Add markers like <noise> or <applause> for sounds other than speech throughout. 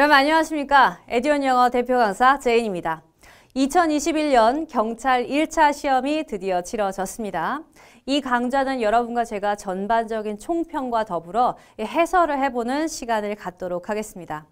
여러분 안녕하십니까? 에디온 영어 대표 강사 제인입니다. 2021년 경찰 1차 시험이 드디어 치러졌습니다. 이 강좌는 여러분과 제가 전반적인 총평과 더불어 해설을 해보는 시간을 갖도록 하겠습니다.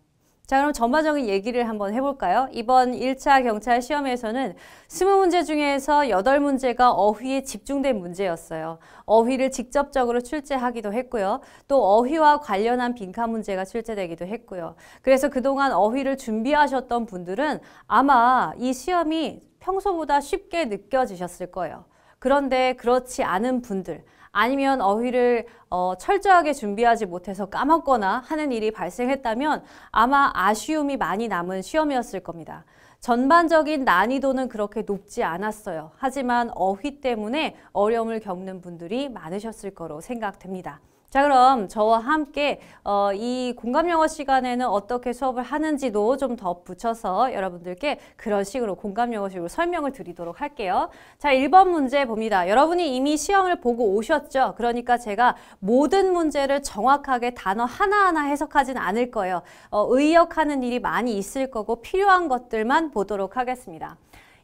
자 그럼 전반적인 얘기를 한번 해볼까요? 이번 1차 경찰 시험에서는 20문제 중에서 8문제가 어휘에 집중된 문제였어요. 어휘를 직접적으로 출제하기도 했고요. 또 어휘와 관련한 빈칸 문제가 출제되기도 했고요. 그래서 그동안 어휘를 준비하셨던 분들은 아마 이 시험이 평소보다 쉽게 느껴지셨을 거예요. 그런데 그렇지 않은 분들, 아니면 어휘를 어, 철저하게 준비하지 못해서 까먹거나 하는 일이 발생했다면 아마 아쉬움이 많이 남은 시험이었을 겁니다. 전반적인 난이도는 그렇게 높지 않았어요. 하지만 어휘 때문에 어려움을 겪는 분들이 많으셨을 거로 생각됩니다. 자 그럼 저와 함께 어, 이 공감영어 시간에는 어떻게 수업을 하는지도 좀덧 붙여서 여러분들께 그런 식으로 공감영어식으로 설명을 드리도록 할게요. 자 1번 문제 봅니다. 여러분이 이미 시험을 보고 오셨죠? 그러니까 제가 모든 문제를 정확하게 단어 하나하나 해석하진 않을 거예요. 어, 의역하는 일이 많이 있을 거고 필요한 것들만 보도록 하겠습니다.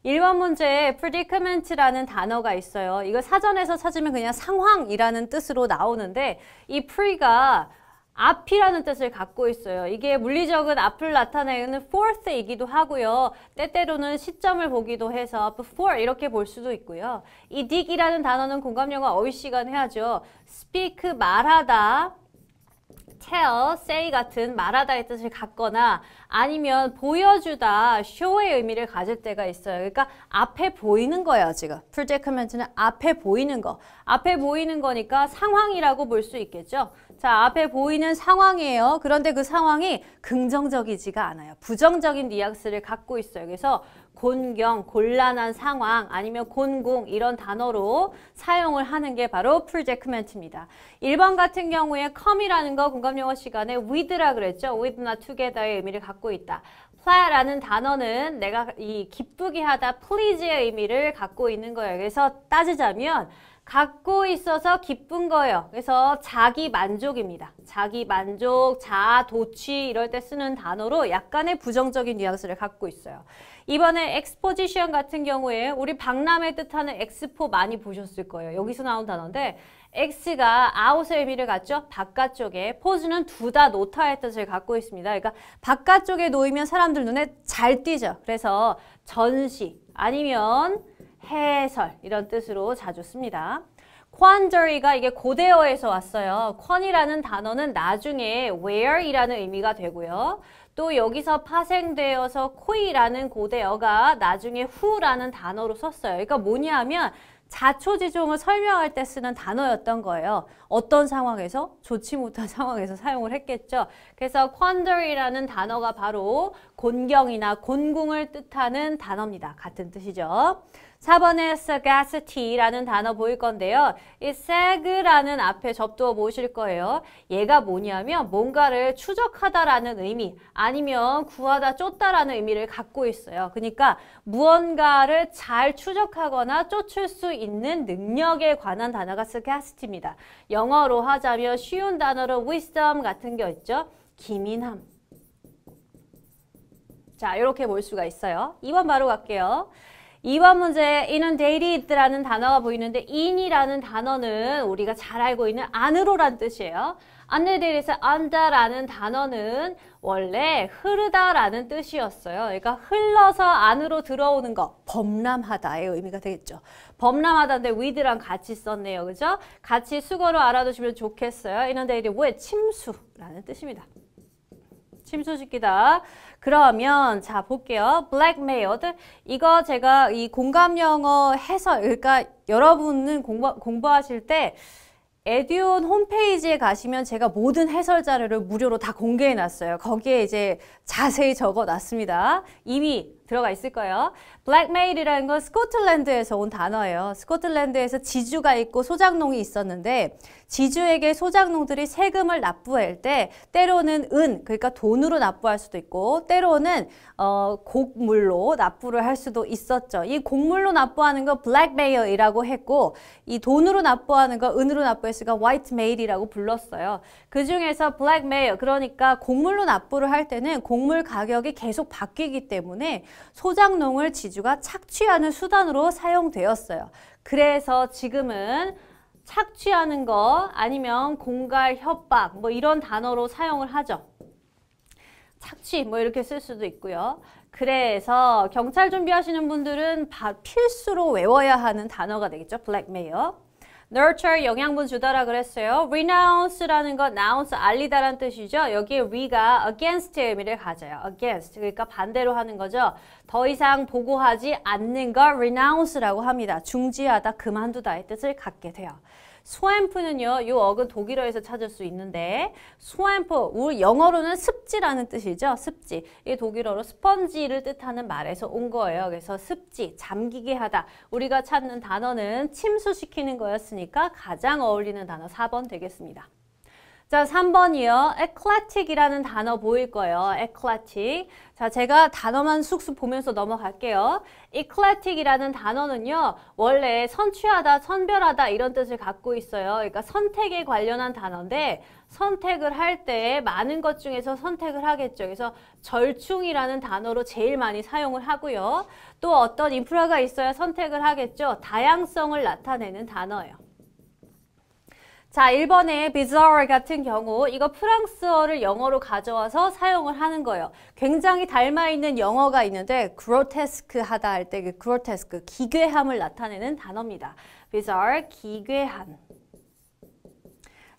1번 문제에 predicment라는 단어가 있어요. 이거 사전에서 찾으면 그냥 상황이라는 뜻으로 나오는데 이 pre가 앞이라는 뜻을 갖고 있어요. 이게 물리적은 앞을 나타내는 forth이기도 하고요. 때때로는 시점을 보기도 해서 before 이렇게 볼 수도 있고요. 이 dig이라는 단어는 공감영화 어휘 시간 해야죠. speak 말하다 tell, say 같은 말하다의 뜻을 갖거나 아니면 보여주다, show의 의미를 가질 때가 있어요. 그러니까 앞에 보이는 거예요, 지금. predictment는 앞에 보이는 거. 앞에 보이는 거니까 상황이라고 볼 수 있겠죠. 자, 앞에 보이는 상황이에요. 그런데 그 상황이 긍정적이지가 않아요. 부정적인 리액스를 갖고 있어요. 그래서 곤경, 곤란한 상황 아니면 곤궁 이런 단어로 사용을 하는 게 바로 풀로젝트멘트입니다 1번 같은 경우에 come이라는 거 공감영어 시간에 with라 그랬죠. with나 together의 의미를 갖고 있다. f l a y 라는 단어는 내가 이 기쁘게 하다 please의 의미를 갖고 있는 거예요. 그래서 따지자면 갖고 있어서 기쁜 거예요. 그래서 자기 만족입니다. 자기 만족, 자아 도취 이럴 때 쓰는 단어로 약간의 부정적인 뉘앙스를 갖고 있어요. 이번에 엑스포지션 같은 경우에 우리 박람회 뜻하는 엑스포 많이 보셨을 거예요. 여기서 나온 단어인데 X가 아웃의 의미를 갖죠. 바깥쪽에 포즈는 두다 노타의 뜻을 갖고 있습니다. 그러니까 바깥쪽에 놓이면 사람들 눈에 잘 띄죠. 그래서 전시 아니면 해설 이런 뜻으로 자주 씁니다. quandary가 이게 고대어에서 왔어요. quan이라는 단어는 나중에 where이라는 의미가 되고요. 또 여기서 파생되어서 코이라는 고대어가 나중에 후라는 단어로 썼어요. 그러니까 뭐냐 하면 자초지종을 설명할 때 쓰는 단어였던 거예요. 어떤 상황에서? 좋지 못한 <laughs> 상황에서 사용을 했겠죠. 그래서 quandary라는 단어가 바로 곤경이나 곤궁을 뜻하는 단어입니다. 같은 뜻이죠. 4번에서 g a z e t t 라는 단어 보일 건데요. 이 sag라는 앞에 접두어 모실 거예요. 얘가 뭐냐면 뭔가를 추적하다라는 의미 아니면 구하다 쫓다라는 의미를 갖고 있어요. 그러니까 무언가를 잘 추적하거나 쫓을 수 있는 능력에 관한 단어가 sagacityb니다. 영어로 하자면 쉬운 단어로 wisdom 같은 게 있죠. 기민함. 자, 이렇게 볼 수가 있어요. 2번 바로 갈게요. 이번 문제 inundated라는 단어가 보이는데 in이라는 단어는 우리가 잘 알고 있는 안으로란 뜻이에요. 안내대에서 안다라는 단어는 원래 흐르다라는 뜻이었어요. 그러니까 흘러서 안으로 들어오는 거, 범람하다의 의미가 되겠죠. 범람하다인데 with랑 같이 썼네요. 그죠? 같이 수거로 알아두시면 좋겠어요. inundated w 침수라는 뜻입니다. 침수시키다. 그러면 자 볼게요. blackmailed 이거 제가 이 공감 영어 해설 그러니까 여러분은 공부, 공부하실 때 에듀온 홈페이지에 가시면 제가 모든 해설 자료를 무료로 다 공개해 놨어요. 거기에 이제 자세히 적어 놨습니다. 이미 들어가 있을 거예요. 블랙메일이라는건 스코틀랜드에서 온 단어예요. 스코틀랜드에서 지주가 있고 소작농이 있었는데 지주에게 소작농들이 세금을 납부할 때 때로는 은, 그러니까 돈으로 납부할 수도 있고 때로는 어, 곡물로 납부를 할 수도 있었죠. 이 곡물로 납부하는 건블랙메일이라고 했고 이 돈으로 납부하는 건 은으로 납부했으니까 whitemail이라고 불렀어요. 그 중에서 블랙메일, 그러니까 곡물로 납부를 할 때는 곡물 가격이 계속 바뀌기 때문에 소작농을 지주가 착취하는 수단으로 사용되었어요. 그래서 지금은 착취하는 거 아니면 공갈, 협박 뭐 이런 단어로 사용을 하죠. 착취 뭐 이렇게 쓸 수도 있고요. 그래서 경찰 준비하시는 분들은 필수로 외워야 하는 단어가 되겠죠. 블랙메이어. nurture 영양분 주다라 그랬어요. renounce라는 건 nounce 알리다는 뜻이죠. 여기에 we가 against의 의미를 가져요. against 그러니까 반대로 하는 거죠. 더 이상 보고하지 않는 걸 renounce라고 합니다. 중지하다, 그만두다의 뜻을 갖게 돼요. 스완프는요. 요 어근 독일어에서 찾을 수 있는데 스완프 우리 영어로는 습지라는 뜻이죠. 습지. 이 독일어로 스펀지를 뜻하는 말에서 온 거예요. 그래서 습지, 잠기게 하다. 우리가 찾는 단어는 침수시키는 거였으니까 가장 어울리는 단어 4번 되겠습니다. 자, 3번이요. eclectic이라는 단어 보일 거예요. eclectic. 자, 제가 단어만 쑥쑥 보면서 넘어갈게요. eclectic이라는 단어는요. 원래 선취하다, 선별하다 이런 뜻을 갖고 있어요. 그러니까 선택에 관련한 단어인데 선택을 할 때 많은 것 중에서 선택을 하겠죠. 그래서 절충이라는 단어로 제일 많이 사용을 하고요. 또 어떤 인프라가 있어야 선택을 하겠죠. 다양성을 나타내는 단어예요. 자, 1번에 bizarre 같은 경우 이거 프랑스어를 영어로 가져와서 사용을 하는 거예요. 굉장히 닮아있는 영어가 있는데 grotesque하다 할 때 그 grotesque, 기괴함을 나타내는 단어입니다. bizarre, 기괴한.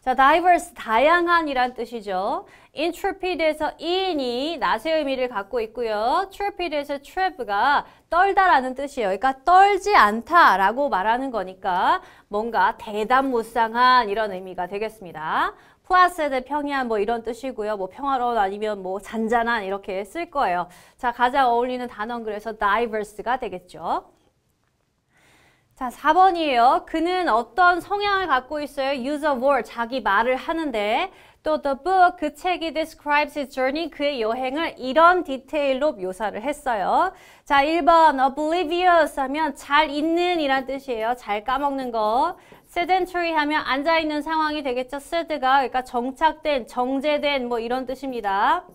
자, diverse, 다양한이란 뜻이죠. intrepid에서 in이 나의 의미를 갖고 있고요. trepid에서 trep가 떨다라는 뜻이에요. 그러니까 떨지 않다라고 말하는 거니까 뭔가 대담무쌍한 이런 의미가 되겠습니다. 포화세대 평이한 뭐 이런 뜻이고요. 뭐 평화로운 아니면 뭐 잔잔한 이렇게 쓸 거예요. 자, 가장 어울리는 단어 그래서 diverse가 되겠죠. 자, 4번이에요. 그는 어떤 성향을 갖고 있어요? use o word, 자기 말을 하는데 또 the book, 그 책이 describes his journey, 그의 여행을 이런 디테일로 묘사를 했어요. 자, 1번 oblivious 하면 잘 있는 이란 뜻이에요. 잘 까먹는 거. sedentary 하면 앉아있는 상황이 되겠죠. sed가 그러니까 정착된, 정제된 뭐 이런 뜻입니다.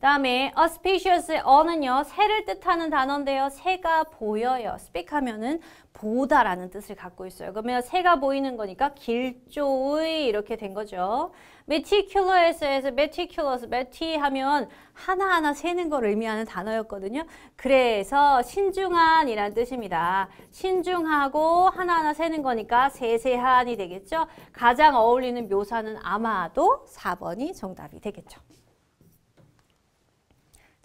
다음에 auspicious의 어는요. 새를 뜻하는 단어인데요. 새가 보여요. speak 하면은 보다 라는 뜻을 갖고 있어요. 그러면 새가 보이는 거니까 길조의 이렇게 된 거죠. meticulous에서 meticulous, meti 하면 하나하나 세는 걸 의미하는 단어였거든요. 그래서 신중한이란 뜻입니다. 신중하고 하나하나 세는 거니까 세세한이 되겠죠. 가장 어울리는 묘사는 아마도 4번이 정답이 되겠죠.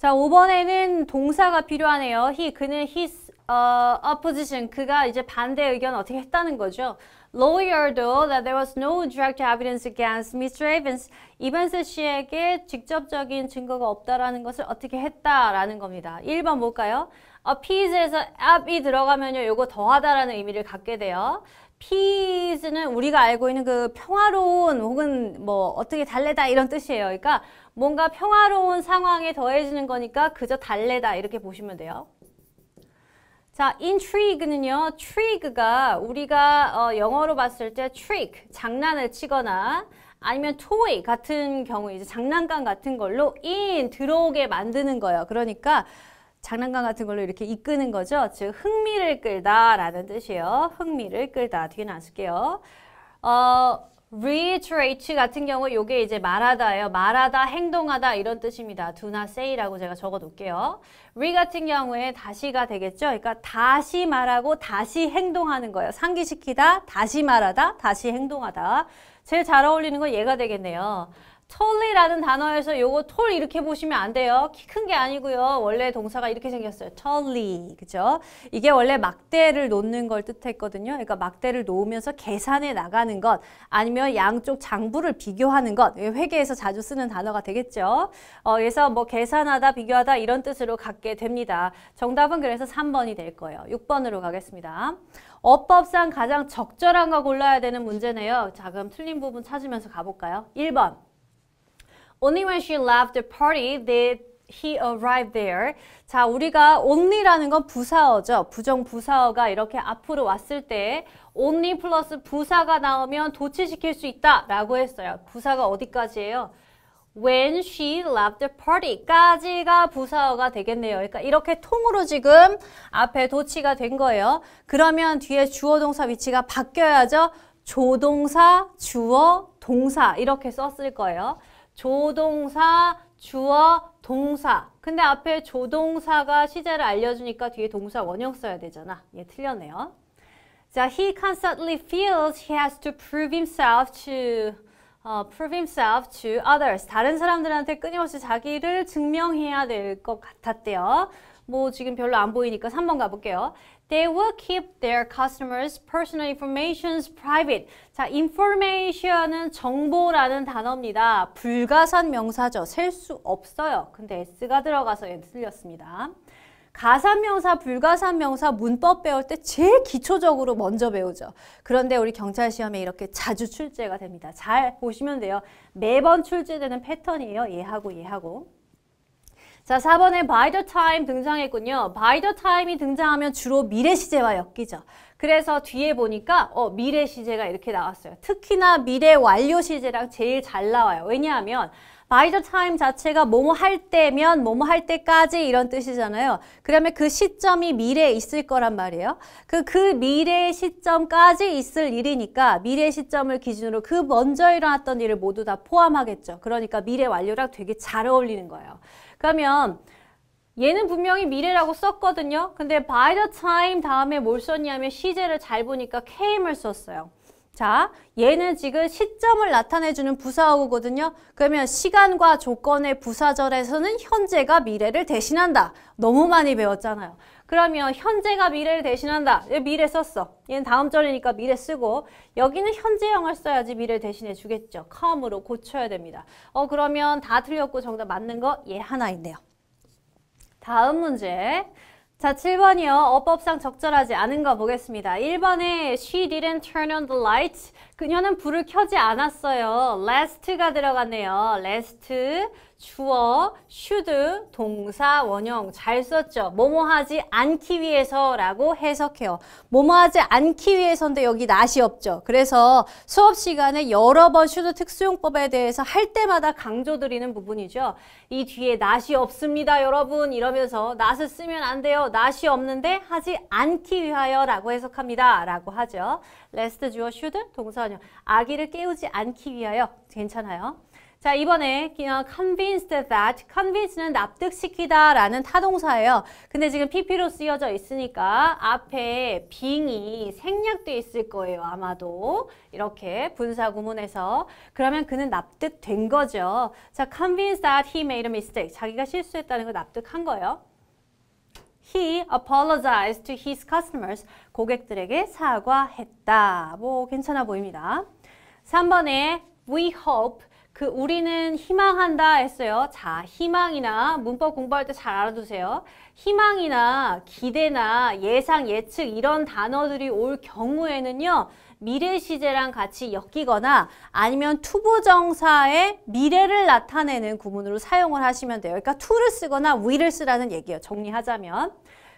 자, 5번에는 동사가 필요하네요. he, 그는 his uh, opposition, 그가 이제 반대 의견 어떻게 했다는 거죠. Lawyer, though, that there was no direct evidence against Mr. Evans. 이반스 씨에게 직접적인 증거가 없다라는 것을 어떻게 했다라는 겁니다. 1번 뭘까요? appease에서 app이 들어가면요, 요거 더하다라는 의미를 갖게 돼요. peace는 우리가 알고 있는 그 평화로운 혹은 뭐 어떻게 달래다 이런 뜻이에요. 그러니까 뭔가 평화로운 상황에 더해지는 거니까 그저 달래다 이렇게 보시면 돼요. 자, intrigue는요. trig가 우리가 어, 영어로 봤을 때 trick, 장난을 치거나 아니면 toy 같은 경우 이제 장난감 같은 걸로 in 들어오게 만드는 거예요. 그러니까 장난감 같은 걸로 이렇게 이끄는 거죠. 즉 흥미를 끌다라는 뜻이에요. 흥미를 끌다 뒤에 나을게요 어, reiterate 같은 경우 요게 이제 말하다예요. 말하다, 행동하다 이런 뜻입니다. do not say라고 제가 적어 둘게요 re 같은 경우에 다시가 되겠죠. 그러니까 다시 말하고 다시 행동하는 거예요. 상기시키다, 다시 말하다, 다시 행동하다. 제일 잘 어울리는 건 얘가 되겠네요. t a l l y 라는 단어에서 요거 톨 이렇게 보시면 안 돼요. 키 큰 게 아니고요. 원래 동사가 이렇게 생겼어요. t a l l y 그죠? 이게 원래 막대를 놓는 걸 뜻했거든요. 그러니까 막대를 놓으면서 계산해 나가는 것 아니면 양쪽 장부를 비교하는 것 회계에서 자주 쓰는 단어가 되겠죠. 어, 그래서 뭐 계산하다 비교하다 이런 뜻으로 갖게 됩니다. 정답은 그래서 3번이 될 거예요. 6번으로 가겠습니다. 어법상 가장 적절한 거 골라야 되는 문제네요. 자 그럼 틀린 부분 찾으면서 가볼까요? 1번 Only when she left the party did he a r r i v e there. 자, 우리가 only라는 건 부사어죠. 부정 부사어가 이렇게 앞으로 왔을 때 only 플러스 부사가 나오면 도치시킬 수 있다라고 했어요. 부사가 어디까지예요? When she left the party까지가 부사어가 되겠네요. 그러니까 이렇게 통으로 지금 앞에 도치가 된 거예요. 그러면 뒤에 주어 동사 위치가 바뀌어야죠. 조동사, 주어, 동사 이렇게 썼을 거예요. 조동사, 주어, 동사. 근데 앞에 조동사가 시제를 알려주니까 뒤에 동사 원형 써야 되잖아. 얘 예, 틀렸네요. 자, he constantly feels he has to prove himself to 어, prove himself to others. 다른 사람들한테 끊임없이 자기를 증명해야 될 것 같았대요. 뭐 지금 별로 안 보이니까 3번 가볼게요. They will keep their customers' personal information private. 자, information은 정보라는 단어입니다. 불가산 명사죠. 셀 수 없어요. 근데 S가 들어가서 틀렸습니다. 가산명사, 불가산명사 문법 배울 때 제일 기초적으로 먼저 배우죠. 그런데 우리 경찰 시험에 이렇게 자주 출제가 됩니다. 잘 보시면 돼요. 매번 출제되는 패턴이에요. 얘하고 얘하고. 자, 4번에 by the time 등장했군요. by the time이 등장하면 주로 미래 시제와 엮이죠. 그래서 뒤에 보니까 어, 미래 시제가 이렇게 나왔어요. 특히나 미래 완료 시제랑 제일 잘 나와요. 왜냐하면 by the time 자체가 뭐뭐 할 때면 뭐뭐 할 때까지 이런 뜻이잖아요. 그러면 그 시점이 미래에 있을 거란 말이에요. 그, 그 미래의 시점까지 있을 일이니까 미래 시점을 기준으로 그 먼저 일어났던 일을 모두 다 포함하겠죠. 그러니까 미래 완료랑 되게 잘 어울리는 거예요. 그러면 얘는 분명히 미래라고 썼거든요. 근데 by the time 다음에 뭘 썼냐면 시제를 잘 보니까 came을 썼어요. 자, 얘는 지금 시점을 나타내주는 부사어거든요. 그러면 시간과 조건의 부사절에서는 현재가 미래를 대신한다. 너무 많이 배웠잖아요. 그러면 현재가 미래를 대신한다. 미래 썼어. 얘는 다음 절이니까 미래 쓰고 여기는 현재형을 써야지 미래를 대신해 주겠죠. come으로 고쳐야 됩니다. 어 그러면 다 틀렸고 정답 맞는 거 얘 하나 인데요 다음 문제. 자, 7번이요. 어법상 적절하지 않은 거 보겠습니다. 1번에 she didn't turn on the light. 그녀는 불을 켜지 않았어요. last가 들어갔네요. last 주어, should, 동사, 원형 잘 썼죠. 뭐뭐 하지 않기 위해서라고 해석해요. 뭐뭐 하지 않기 위해서인데 여기 낫이 없죠. 그래서 수업 시간에 여러 번 should 특수용법에 대해서 할 때마다 강조드리는 부분이죠. 이 뒤에 낫이 없습니다, 여러분 이러면서 낫을 쓰면 안 돼요. 낫이 없는데 하지 않기 위하여 라고 해석합니다. 라고 하죠. lest 주어 should, 동사, 원형 아기를 깨우지 않기 위하여 괜찮아요. 자, 이번에 convinced that, convince는 납득시키다 라는 타동사예요. 근데 지금 pp로 쓰여져 있으니까 앞에 being이 생략돼 있을 거예요. 아마도. 이렇게 분사 구문에서. 그러면 그는 납득된 거죠. 자, convinced that he made a mistake. 자기가 실수했다는 걸 납득한 거예요. He apologized to his customers. 고객들에게 사과했다. 뭐 괜찮아 보입니다. 3번에 we hope 그 우리는 희망한다 했어요. 자, 희망이나 문법 공부할 때 잘 알아두세요. 희망이나 기대나 예상, 예측 이런 단어들이 올 경우에는요. 미래 시제랑 같이 엮이거나 아니면 투부정사의 미래를 나타내는 구문으로 사용을 하시면 돼요. 그러니까 to를 쓰거나 will을 쓰라는 얘기예요. 정리하자면.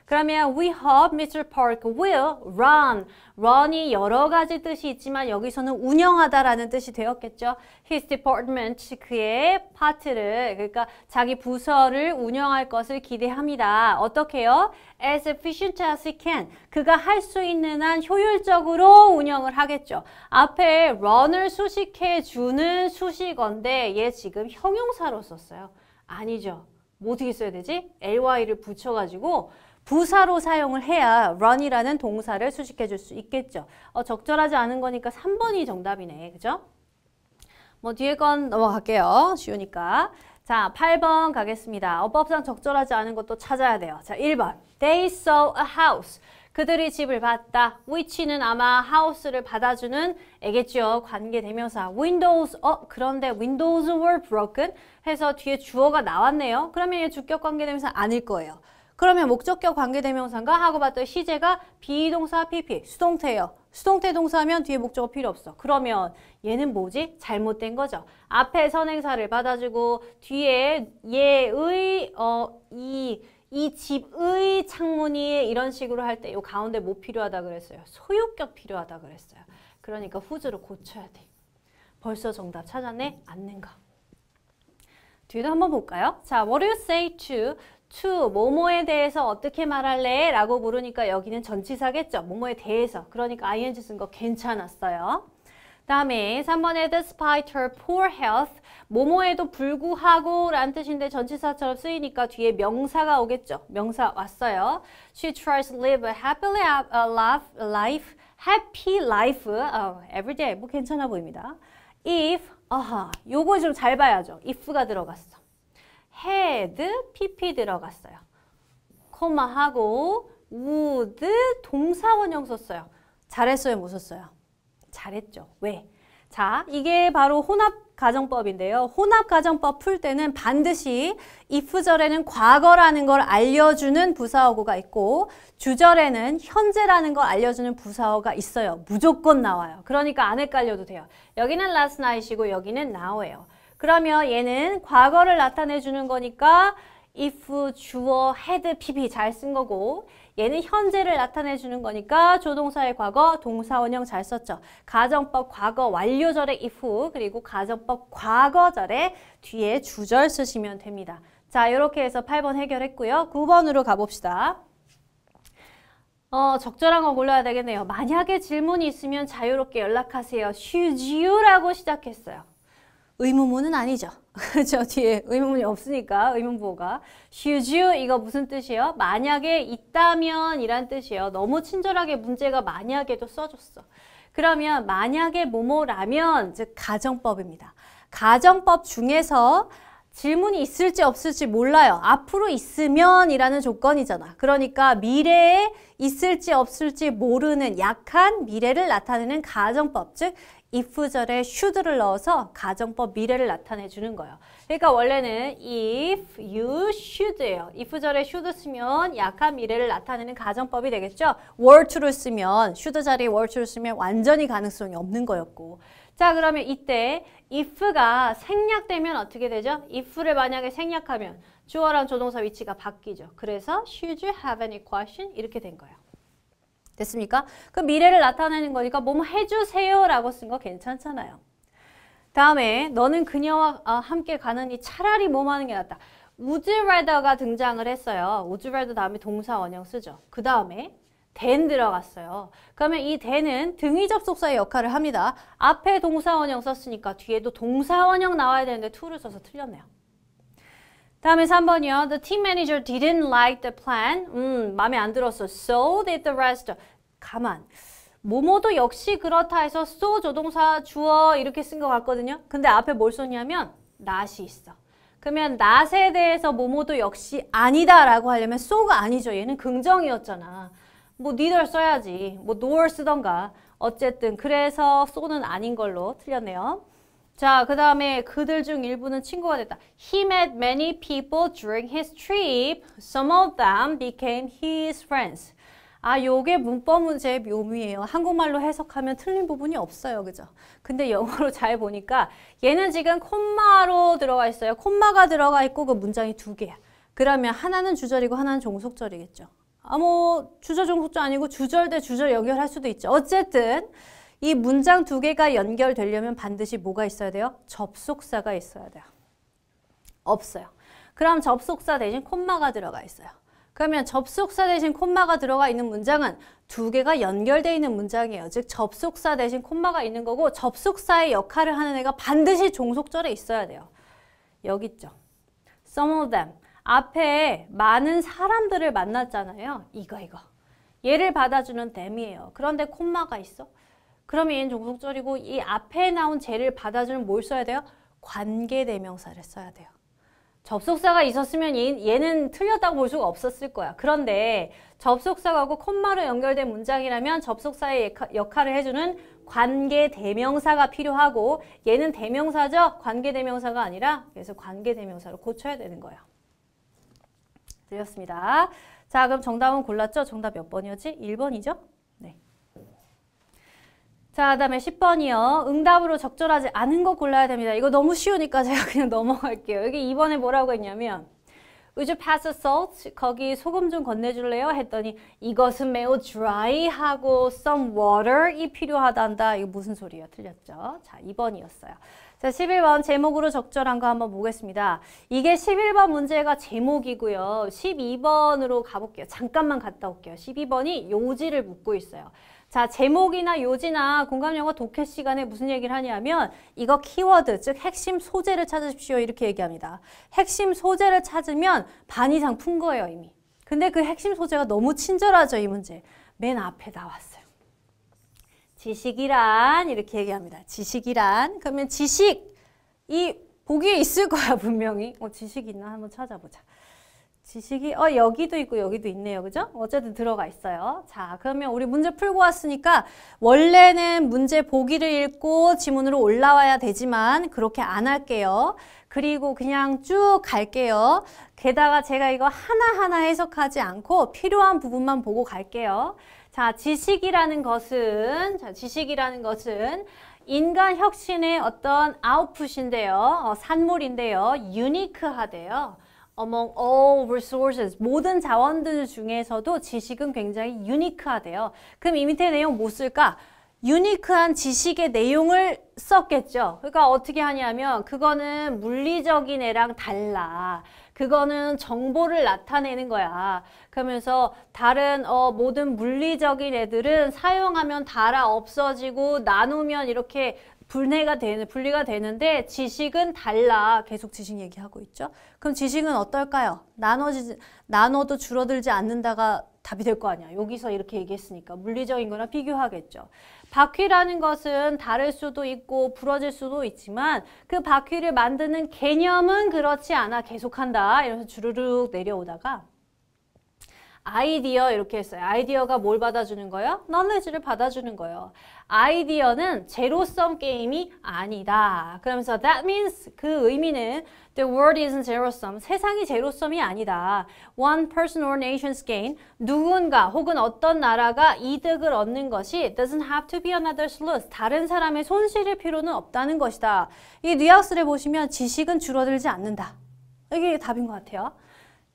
그러면 we hope Mr. Park will run. run이 여러 가지 뜻이 있지만 여기서는 운영하다라는 뜻이 되었겠죠. his department, 그의 파트를, 그러니까 자기 부서를 운영할 것을 기대합니다. 어떻게요? as efficient as he can. 그가 할 수 있는 한 효율적으로 운영을 하겠죠. 앞에 run을 수식해 주는 수식어인데 얘 지금 형용사로 썼어요. 아니죠. 뭐 어떻게 써야 되지? ly를 붙여가지고 부사로 사용을 해야 run이라는 동사를 수식해 줄 수 있겠죠. 어, 적절하지 않은 거니까 3번이 정답이네. 그죠? 뭐 뒤에 건 넘어갈게요. 쉬우니까. 자, 8번 가겠습니다. 어법상 적절하지 않은 것도 찾아야 돼요. 자, 1번. They saw a house. 그들이 집을 봤다. which는 아마 house를 받아주는 애겠죠. 관계대명사. windows, 어, 그런데 windows were broken 해서 뒤에 주어가 나왔네요. 그러면 얘 주격 관계대명사 아닐 거예요. 그러면 목적격 관계대명사인가 하고 봤더니 시제가 비동사 PP, 수동태예요. 수동태 동사면 뒤에 목적어 필요 없어. 그러면 얘는 뭐지? 잘못된 거죠. 앞에 선행사를 받아주고 뒤에 얘의 어, 이, 이 집의 창문이 이런 식으로 할 때 이 가운데 뭐 필요하다 그랬어요? 소유격 필요하다 그랬어요. 그러니까 후즈로 고쳐야 돼. 벌써 정답 찾아내 않는가. 뒤에도 한번 볼까요? 자, what do you say to 추, 모모에 대해서 어떻게 말할래? 라고 물으니까 여기는 전치사겠죠. 모모에 대해서. 그러니까 ing 쓴 거 괜찮았어요. 다음에 3번에도 despite her poor health 모모에도 불구하고 라는 뜻인데 전치사처럼 쓰이니까 뒤에 명사가 오겠죠. 명사 왔어요. She tries to live a happily life, happy life oh, 어, every day. 뭐 괜찮아 보입니다. If, 아하, 요거 좀 잘 봐야죠. if가 들어갔어. had, pp 들어갔어요. 코마하고 would 동사원형 썼어요. 잘했어요, 못 썼어요? 잘했죠. 왜? 자, 이게 바로 혼합 가정법인데요. 혼합 가정법 풀 때는 반드시 if절에는 과거라는 걸 알려주는 부사어구가 있고 주절에는 현재라는 걸 알려주는 부사어가 있어요. 무조건 나와요. 그러니까 안 헷갈려도 돼요. 여기는 last night이고 여기는 now예요. 그러면 얘는 과거를 나타내주는 거니까 if, 주어, had, pp 잘 쓴 거고 얘는 현재를 나타내주는 거니까 조동사의 과거, 동사원형 잘 썼죠. 가정법 과거 완료절에 if 그리고 가정법 과거절에 뒤에 주절 쓰시면 됩니다. 자 이렇게 해서 8번 해결했고요. 9번으로 가봅시다. 어, 적절한 거 골라야 되겠네요. 만약에 질문이 있으면 자유롭게 연락하세요. should you라고 시작했어요. 의무문은 아니죠. <laughs> 그 뒤에 의문문이 없으니까 의문보호가 should you 이거 무슨 뜻이에요? 만약에 있다면 이란 뜻이에요. 너무 친절하게 문제가 만약에도 써줬어. 그러면 만약에 뭐뭐라면 즉 가정법입니다. 가정법 중에서 질문이 있을지 없을지 몰라요. 앞으로 있으면 이라는 조건이잖아. 그러니까 미래에 있을지 없을지 모르는 약한 미래를 나타내는 가정법. 즉 if절에 should를 넣어서 가정법 미래를 나타내 주는 거예요. 그러니까 원래는 if, you, should예요. if절에 should 쓰면 약한 미래를 나타내는 가정법이 되겠죠. were to를 쓰면 should 자리에 were to를 쓰면 완전히 가능성이 없는 거였고 자 그러면 이때 if가 생략되면 어떻게 되죠? if를 만약에 생략하면 주어랑 조동사 위치가 바뀌죠. 그래서 should you have any question? 이렇게 된 거예요. 됐습니까? 그 미래를 나타내는 거니까 뭐 해주세요 라고 쓴 거 괜찮잖아요. 다음에 너는 그녀와 어, 함께 가느니 차라리 뭐 하는 게 낫다. would rather가 등장을 했어요. would rather 다음에 동사 원형 쓰죠. 그 다음에 than 들어갔어요. 그러면 이 than은 등위 접속사의 역할을 합니다. 앞에 동사 원형 썼으니까 뒤에도 동사 원형 나와야 되는데 to를 써서 틀렸네요. 다음에 3번이요. The team manager didn't like the plan. 음, 마음에 안 들었어. So did the rest. 가만. 모모도 역시 그렇다 해서 so 조동사 주어 이렇게 쓴 것 같거든요. 근데 앞에 뭘 썼냐면 not이 있어. 그러면 not에 대해서 모모도 역시 아니다 라고 하려면 so가 아니죠. 얘는 긍정이었잖아. 뭐 neither 써야지. 뭐 nor 쓰던가. 어쨌든 그래서 so는 아닌 걸로 틀렸네요. 자, 그 다음에 그들 중 일부는 친구가 됐다. He met many people during his trip. Some of them became his friends. 아, 요게 문법 문제의 묘미예요. 한국말로 해석하면 틀린 부분이 없어요. 그죠? 근데 영어로 <laughs> 잘 보니까 얘는 지금 콤마로 들어가 있어요. 콤마가 들어가 있고 그 문장이 두 개야. 그러면 하나는 주절이고 하나는 종속절이겠죠. 아, 뭐 주절 종속절 아니고 주절 대 주절 연결할 수도 있죠. 어쨌든 이 문장 두 개가 연결되려면 반드시 뭐가 있어야 돼요? 접속사가 있어야 돼요. 없어요. 그럼 접속사 대신 콤마가 들어가 있어요. 그러면 접속사 대신 콤마가 들어가 있는 문장은 두 개가 연결되어 있는 문장이에요. 즉 접속사 대신 콤마가 있는 거고 접속사의 역할을 하는 애가 반드시 종속절에 있어야 돼요. 여기 있죠. Some of them. 앞에 많은 사람들을 만났잖아요. 이거 이거. 얘를 받아주는 them이에요. 그런데 콤마가 있어. 그러면 얘는 종속절이고 이 앞에 나온 제를 받아주는 뭘 써야 돼요? 관계대명사를 써야 돼요. 접속사가 있었으면 얘는 틀렸다고 볼 수가 없었을 거야. 그런데 접속사하고 콤마로 연결된 문장이라면 접속사의 역할을 해주는 관계대명사가 필요하고 얘는 대명사죠? 관계대명사가 아니라 그래서 관계대명사로 고쳐야 되는 거예요. 들렸습니다. 자 그럼 정답은 골랐죠? 정답 몇 번이었지? 1번이죠? 자, 다음에 10번이요. 응답으로 적절하지 않은 거 골라야 됩니다. 이거 너무 쉬우니까 <laughs> 제가 그냥 넘어갈게요. 여기 2번에 뭐라고 했냐면 Would you pass the salt? 거기 소금 좀 건네줄래요? 했더니 이것은 매우 dry하고 some water이 필요하단다. 이거 무슨 소리예요? 틀렸죠? 자, 2번이었어요. 자, 11번 제목으로 적절한 거 한번 보겠습니다. 이게 11번 문제가 제목이고요. 12번으로 가볼게요. 잠깐만 갔다 올게요. 12번이 요지를 묻고 있어요. 자, 제목이나 요지나 공감영어 독해 시간에 무슨 얘기를 하냐면 이거 키워드, 즉 핵심 소재를 찾으십시오. 이렇게 얘기합니다. 핵심 소재를 찾으면 반 이상 푼 거예요, 이미. 근데 그 핵심 소재가 너무 친절하죠, 이 문제. 맨 앞에 나왔어요. 지식이란 이렇게 얘기합니다. 지식이란 그러면 지식이 보기에 있을 거야, 분명히. 어, 지식 있나 한번 찾아보자. 지식이 어 여기도 있고 여기도 있네요. 그죠? 어쨌든 들어가 있어요. 자, 그러면 우리 문제 풀고 왔으니까 원래는 문제 보기를 읽고 지문으로 올라와야 되지만 그렇게 안 할게요. 그리고 그냥 쭉 갈게요. 게다가 제가 이거 하나하나 해석하지 않고 필요한 부분만 보고 갈게요. 자, 지식이라는 것은 자, 지식이라는 것은 인간 혁신의 어떤 아웃풋인데요. 어, 산물인데요. 유니크하대요. among all resources 모든 자원들 중에서도 지식은 굉장히 유니크하대요. 그럼 이 밑에 내용 뭐 쓸까? 유니크한 지식의 내용을 썼겠죠. 그러니까 어떻게 하냐면 그거는 물리적인 애랑 달라. 그거는 정보를 나타내는 거야. 그러면서 다른 어, 모든 물리적인 애들은 사용하면 닳아 없어지고 나누면 이렇게 분해가 되는 분리가 되는데 지식은 달라 계속 지식 얘기하고 있죠. 그럼 지식은 어떨까요? 나눠지 나눠도 줄어들지 않는다가 답이 될 거 아니야. 여기서 이렇게 얘기했으니까 물리적인 거나 비교하겠죠. 바퀴라는 것은 다를 수도 있고 부러질 수도 있지만 그 바퀴를 만드는 개념은 그렇지 않아 계속한다. 이러면서 주르륵 내려오다가 아이디어 이렇게 했어요. 아이디어가 뭘 받아주는 거예요? k n o 를 받아주는 거예요. 아이디어는 제로섬 게임이 아니다. 그러면서 that means 그 의미는 the world isn't zero sum. 세상이 제로섬이 아니다. one person or nation's gain. 누군가 혹은 어떤 나라가 이득을 얻는 것이 doesn't have to be another's loss. 다른 사람의 손실일 필요는 없다는 것이다. 이 뉘앙스를 보시면 지식은 줄어들지 않는다. 이게 답인 것 같아요.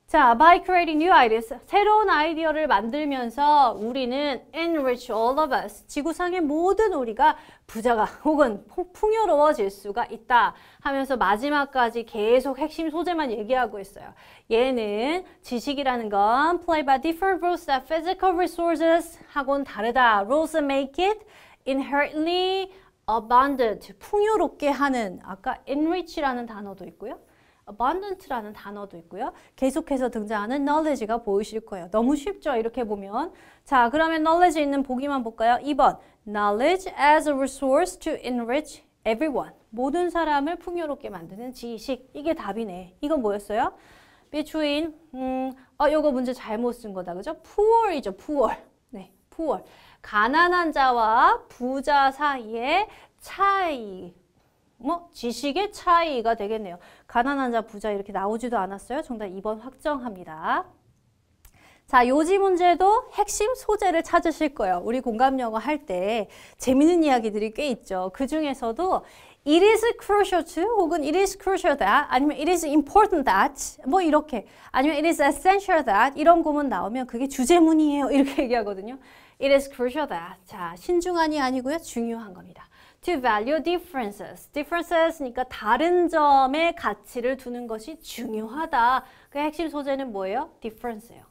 자, by creating new ideas, 새로운 아이디어를 만들면서 우리는 enrich all of us, 지구상의 모든 우리가 부자가 혹은 풍요로워질 수가 있다 하면서 마지막까지 계속 핵심 소재만 얘기하고 있어요. 얘는 지식이라는 건 play by different rules that physical resources 하고는 다르다. rules make it inherently abundant, 풍요롭게 하는 아까 enrich라는 단어도 있고요. abundant라는 단어도 있고요. 계속해서 등장하는 knowledge가 보이실 거예요. 너무 쉽죠? 이렇게 보면. 자, 그러면 knowledge 있는 보기만 볼까요? 2번, knowledge as a resource to enrich everyone. 모든 사람을 풍요롭게 만드는 지식. 이게 답이네. 이건 뭐였어요? between, 음, 어, 요거 문제 잘못 쓴 거다. 그죠? poor이죠, poor. 네, poor. 가난한 자와 부자 사이의 차이. 뭐 지식의 차이가 되겠네요. 가난한 자, 부자 이렇게 나오지도 않았어요. 정답 2번 확정합니다. 자, 요지 문제도 핵심 소재를 찾으실 거예요. 우리 공감 영어 할 때재밌는 이야기들이 꽤 있죠. 그 중에서도 it is crucial to 혹은 it is crucial that 아니면 it is important that 뭐 이렇게 아니면 it is essential that 이런 구문 나오면 그게 주제문이에요. <laughs> 이렇게 얘기하거든요. it is crucial that 자, 신중한이 아니고요. 중요한 겁니다. to value differences. differences니까 그러니까 다른 점에 가치를 두는 것이 중요하다. 그 핵심 소재는 뭐예요? difference예요.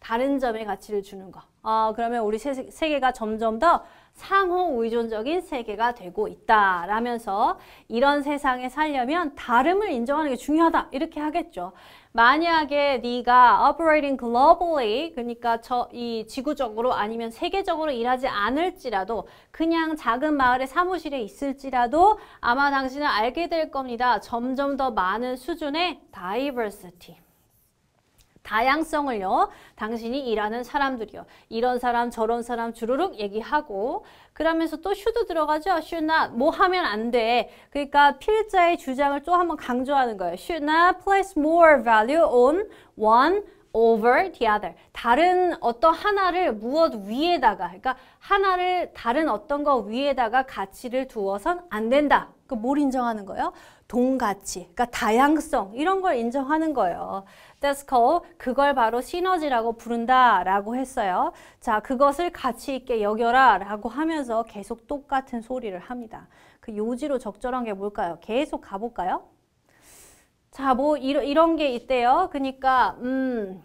다른 점에 가치를 주는 거. 어, 그러면 우리 세, 세계가 점점 더 상호 의존적인 세계가 되고 있다라면서 이런 세상에 살려면 다름을 인정하는 게 중요하다 이렇게 하겠죠. 만약에 네가 operating globally 그러니까 저 이 지구적으로 아니면 세계적으로 일하지 않을지라도 그냥 작은 마을의 사무실에 있을지라도 아마 당신은 알게 될 겁니다. 점점 더 많은 수준의 diversity. 다양성을요. 당신이 일하는 사람들이요. 이런 사람 저런 사람 주르륵 얘기하고 그러면서 또 슈도 들어가죠. 슈나 뭐 하면 안 돼. 그러니까 필자의 주장을 또 한번 강조하는 거예요. 슈나 o u l d not place more value on one over the other. 다른 어떤 하나를 무엇 위에다가 그러니까 하나를 다른 어떤 거 위에다가 가치를 두어선 안 된다. 그 뭘 인정하는 거예요? 동가치, 그러니까 다양성 이런 걸 인정하는 거예요. That's called 그걸 바로 시너지라고 부른다 라고 했어요. 자, 그것을 가치 있게 여겨라 라고 하면서 계속 똑같은 소리를 합니다. 그 요지로 적절한 게 뭘까요? 계속 가볼까요? 자, 뭐 이런, 이런 게 있대요. 그러니까 음...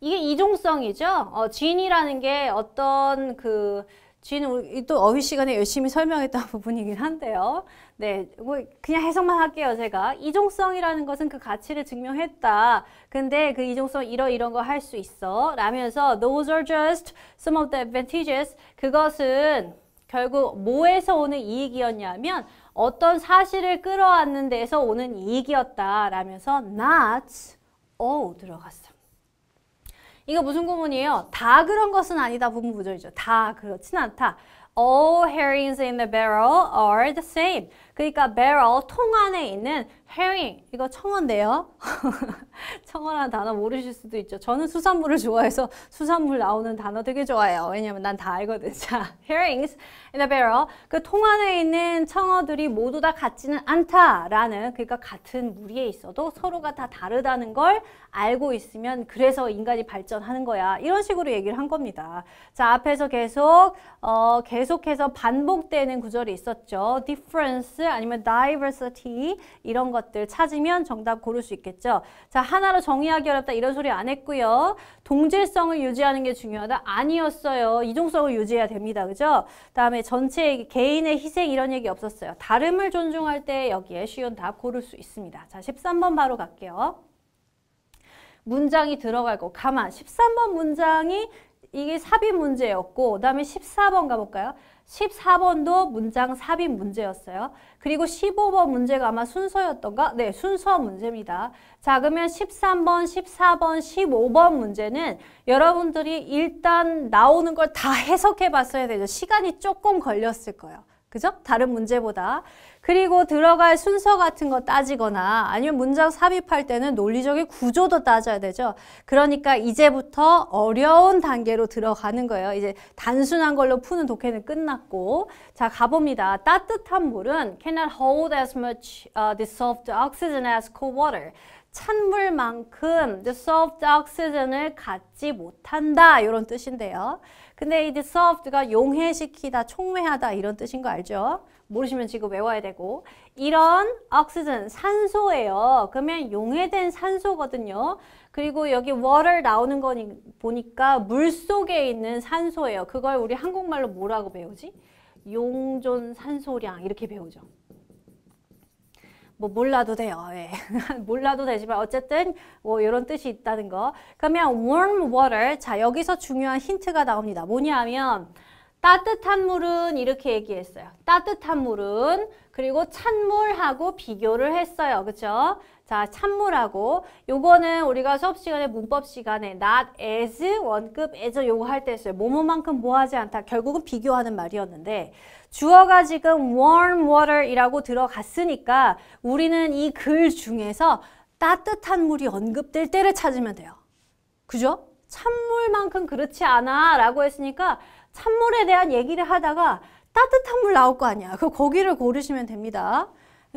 이게 이종성이죠. 어, 진이라는 게 어떤 그 진, 우리 또 어휘 시간에 열심히 설명했던 <laughs> 부분이긴 한데요. 네, 뭐 그냥 해석만 할게요, 제가. 이종성이라는 것은 그 가치를 증명했다. 근데 그 이종성 이러 이런 거 할 수 있어. 라면서 those are just some of the advantages. 그것은 결국 뭐에서 오는 이익이었냐면 어떤 사실을 끌어안는 데서 오는 이익이었다. 라면서 not all 들어갔어. 이거 무슨 구문이에요? 다 그런 것은 아니다 부분 구절이죠. 다 그렇진 않다. All herrings in the barrel are the same. 그러니까 barrel 통 안에 있는 해윙 이거 청어인데요. <laughs> 청어라는 단어 모르실 수도 있죠. 저는 수산물을 좋아해서 수산물 나오는 단어 되게 좋아해요. 왜냐면 난 다 알거든. <laughs> 자, herrings in a barrel. 그 통 안에 있는 청어들이 모두 다 같지는 않다라는 그러니까 같은 무리에 있어도 서로가 다 다르다는 걸 알고 있으면 그래서 인간이 발전하는 거야. 이런 식으로 얘기를 한 겁니다. 자, 앞에서 계속 어, 계속해서 반복되는 구절이 있었죠. difference 아니면 diversity 이런 것 것들 찾으면 정답 고를 수 있겠죠. 자 하나로 정의하기 어렵다 이런 소리 안 했고요. 동질성을 유지하는 게 중요하다 아니었어요. 이종성을 유지해야 됩니다. 그죠? 다음에 전체 개인의 희생 이런 얘기 없었어요. 다름을 존중할 때 여기에 쉬운 답 고를 수 있습니다. 자 13번 바로 갈게요. 문장이 들어갈 거 가만 13번 문장이 이게 삽입 문제였고 그 다음에 14번 가볼까요? 14번도 문장 삽입 문제였어요. 그리고 15번 문제가 아마 순서였던가? 네, 순서 문제입니다. 자, 그러면 13번, 14번, 15번 문제는 여러분들이 일단 나오는 걸 다 해석해 봤어야 되죠. 시간이 조금 걸렸을 거예요. 그죠? 다른 문제보다. 그리고 들어갈 순서 같은 거 따지거나 아니면 문장 삽입할 때는 논리적인 구조도 따져야 되죠. 그러니까 이제부터 어려운 단계로 들어가는 거예요. 이제 단순한 걸로 푸는 독해는 끝났고 자 가봅니다. 따뜻한 물은 cannot hold as much uh, dissolved oxygen as cold water. 찬물만큼 dissolved oxygen을 갖지 못한다 이런 뜻인데요. 근데 이 dissolved가 용해시키다, 총매하다 이런 뜻인 거 알죠? 모르시면 지금 외워야 되고 이런 oxygen, 산소예요. 그러면 용해된 산소거든요. 그리고 여기 water 나오는 거 보니까 물 속에 있는 산소예요. 그걸 우리 한국말로 뭐라고 배우지? 용존 산소량 이렇게 배우죠. 뭐 몰라도 돼요. 예. <laughs> 몰라도 되지만 어쨌든 뭐 이런 뜻이 있다는 거. 그러면 warm water. 자, 여기서 중요한 힌트가 나옵니다. 뭐냐면 따뜻한 물은 이렇게 얘기했어요. 따뜻한 물은 그리고 찬물하고 비교를 했어요. 그렇죠? 자, 찬물하고 요거는 우리가 수업 시간에 문법 시간에 not as 원급 as 요거 할 때 했어요. 뭐뭐만큼 뭐하지 않다. 결국은 비교하는 말이었는데 주어가 지금 warm water이라고 들어갔으니까 우리는 이 글 중에서 따뜻한 물이 언급될 때를 찾으면 돼요. 그죠? 찬물만큼 그렇지 않아 라고 했으니까 찬물에 대한 얘기를 하다가 따뜻한 물 나올 거 아니야. 그 거기를 고르시면 됩니다.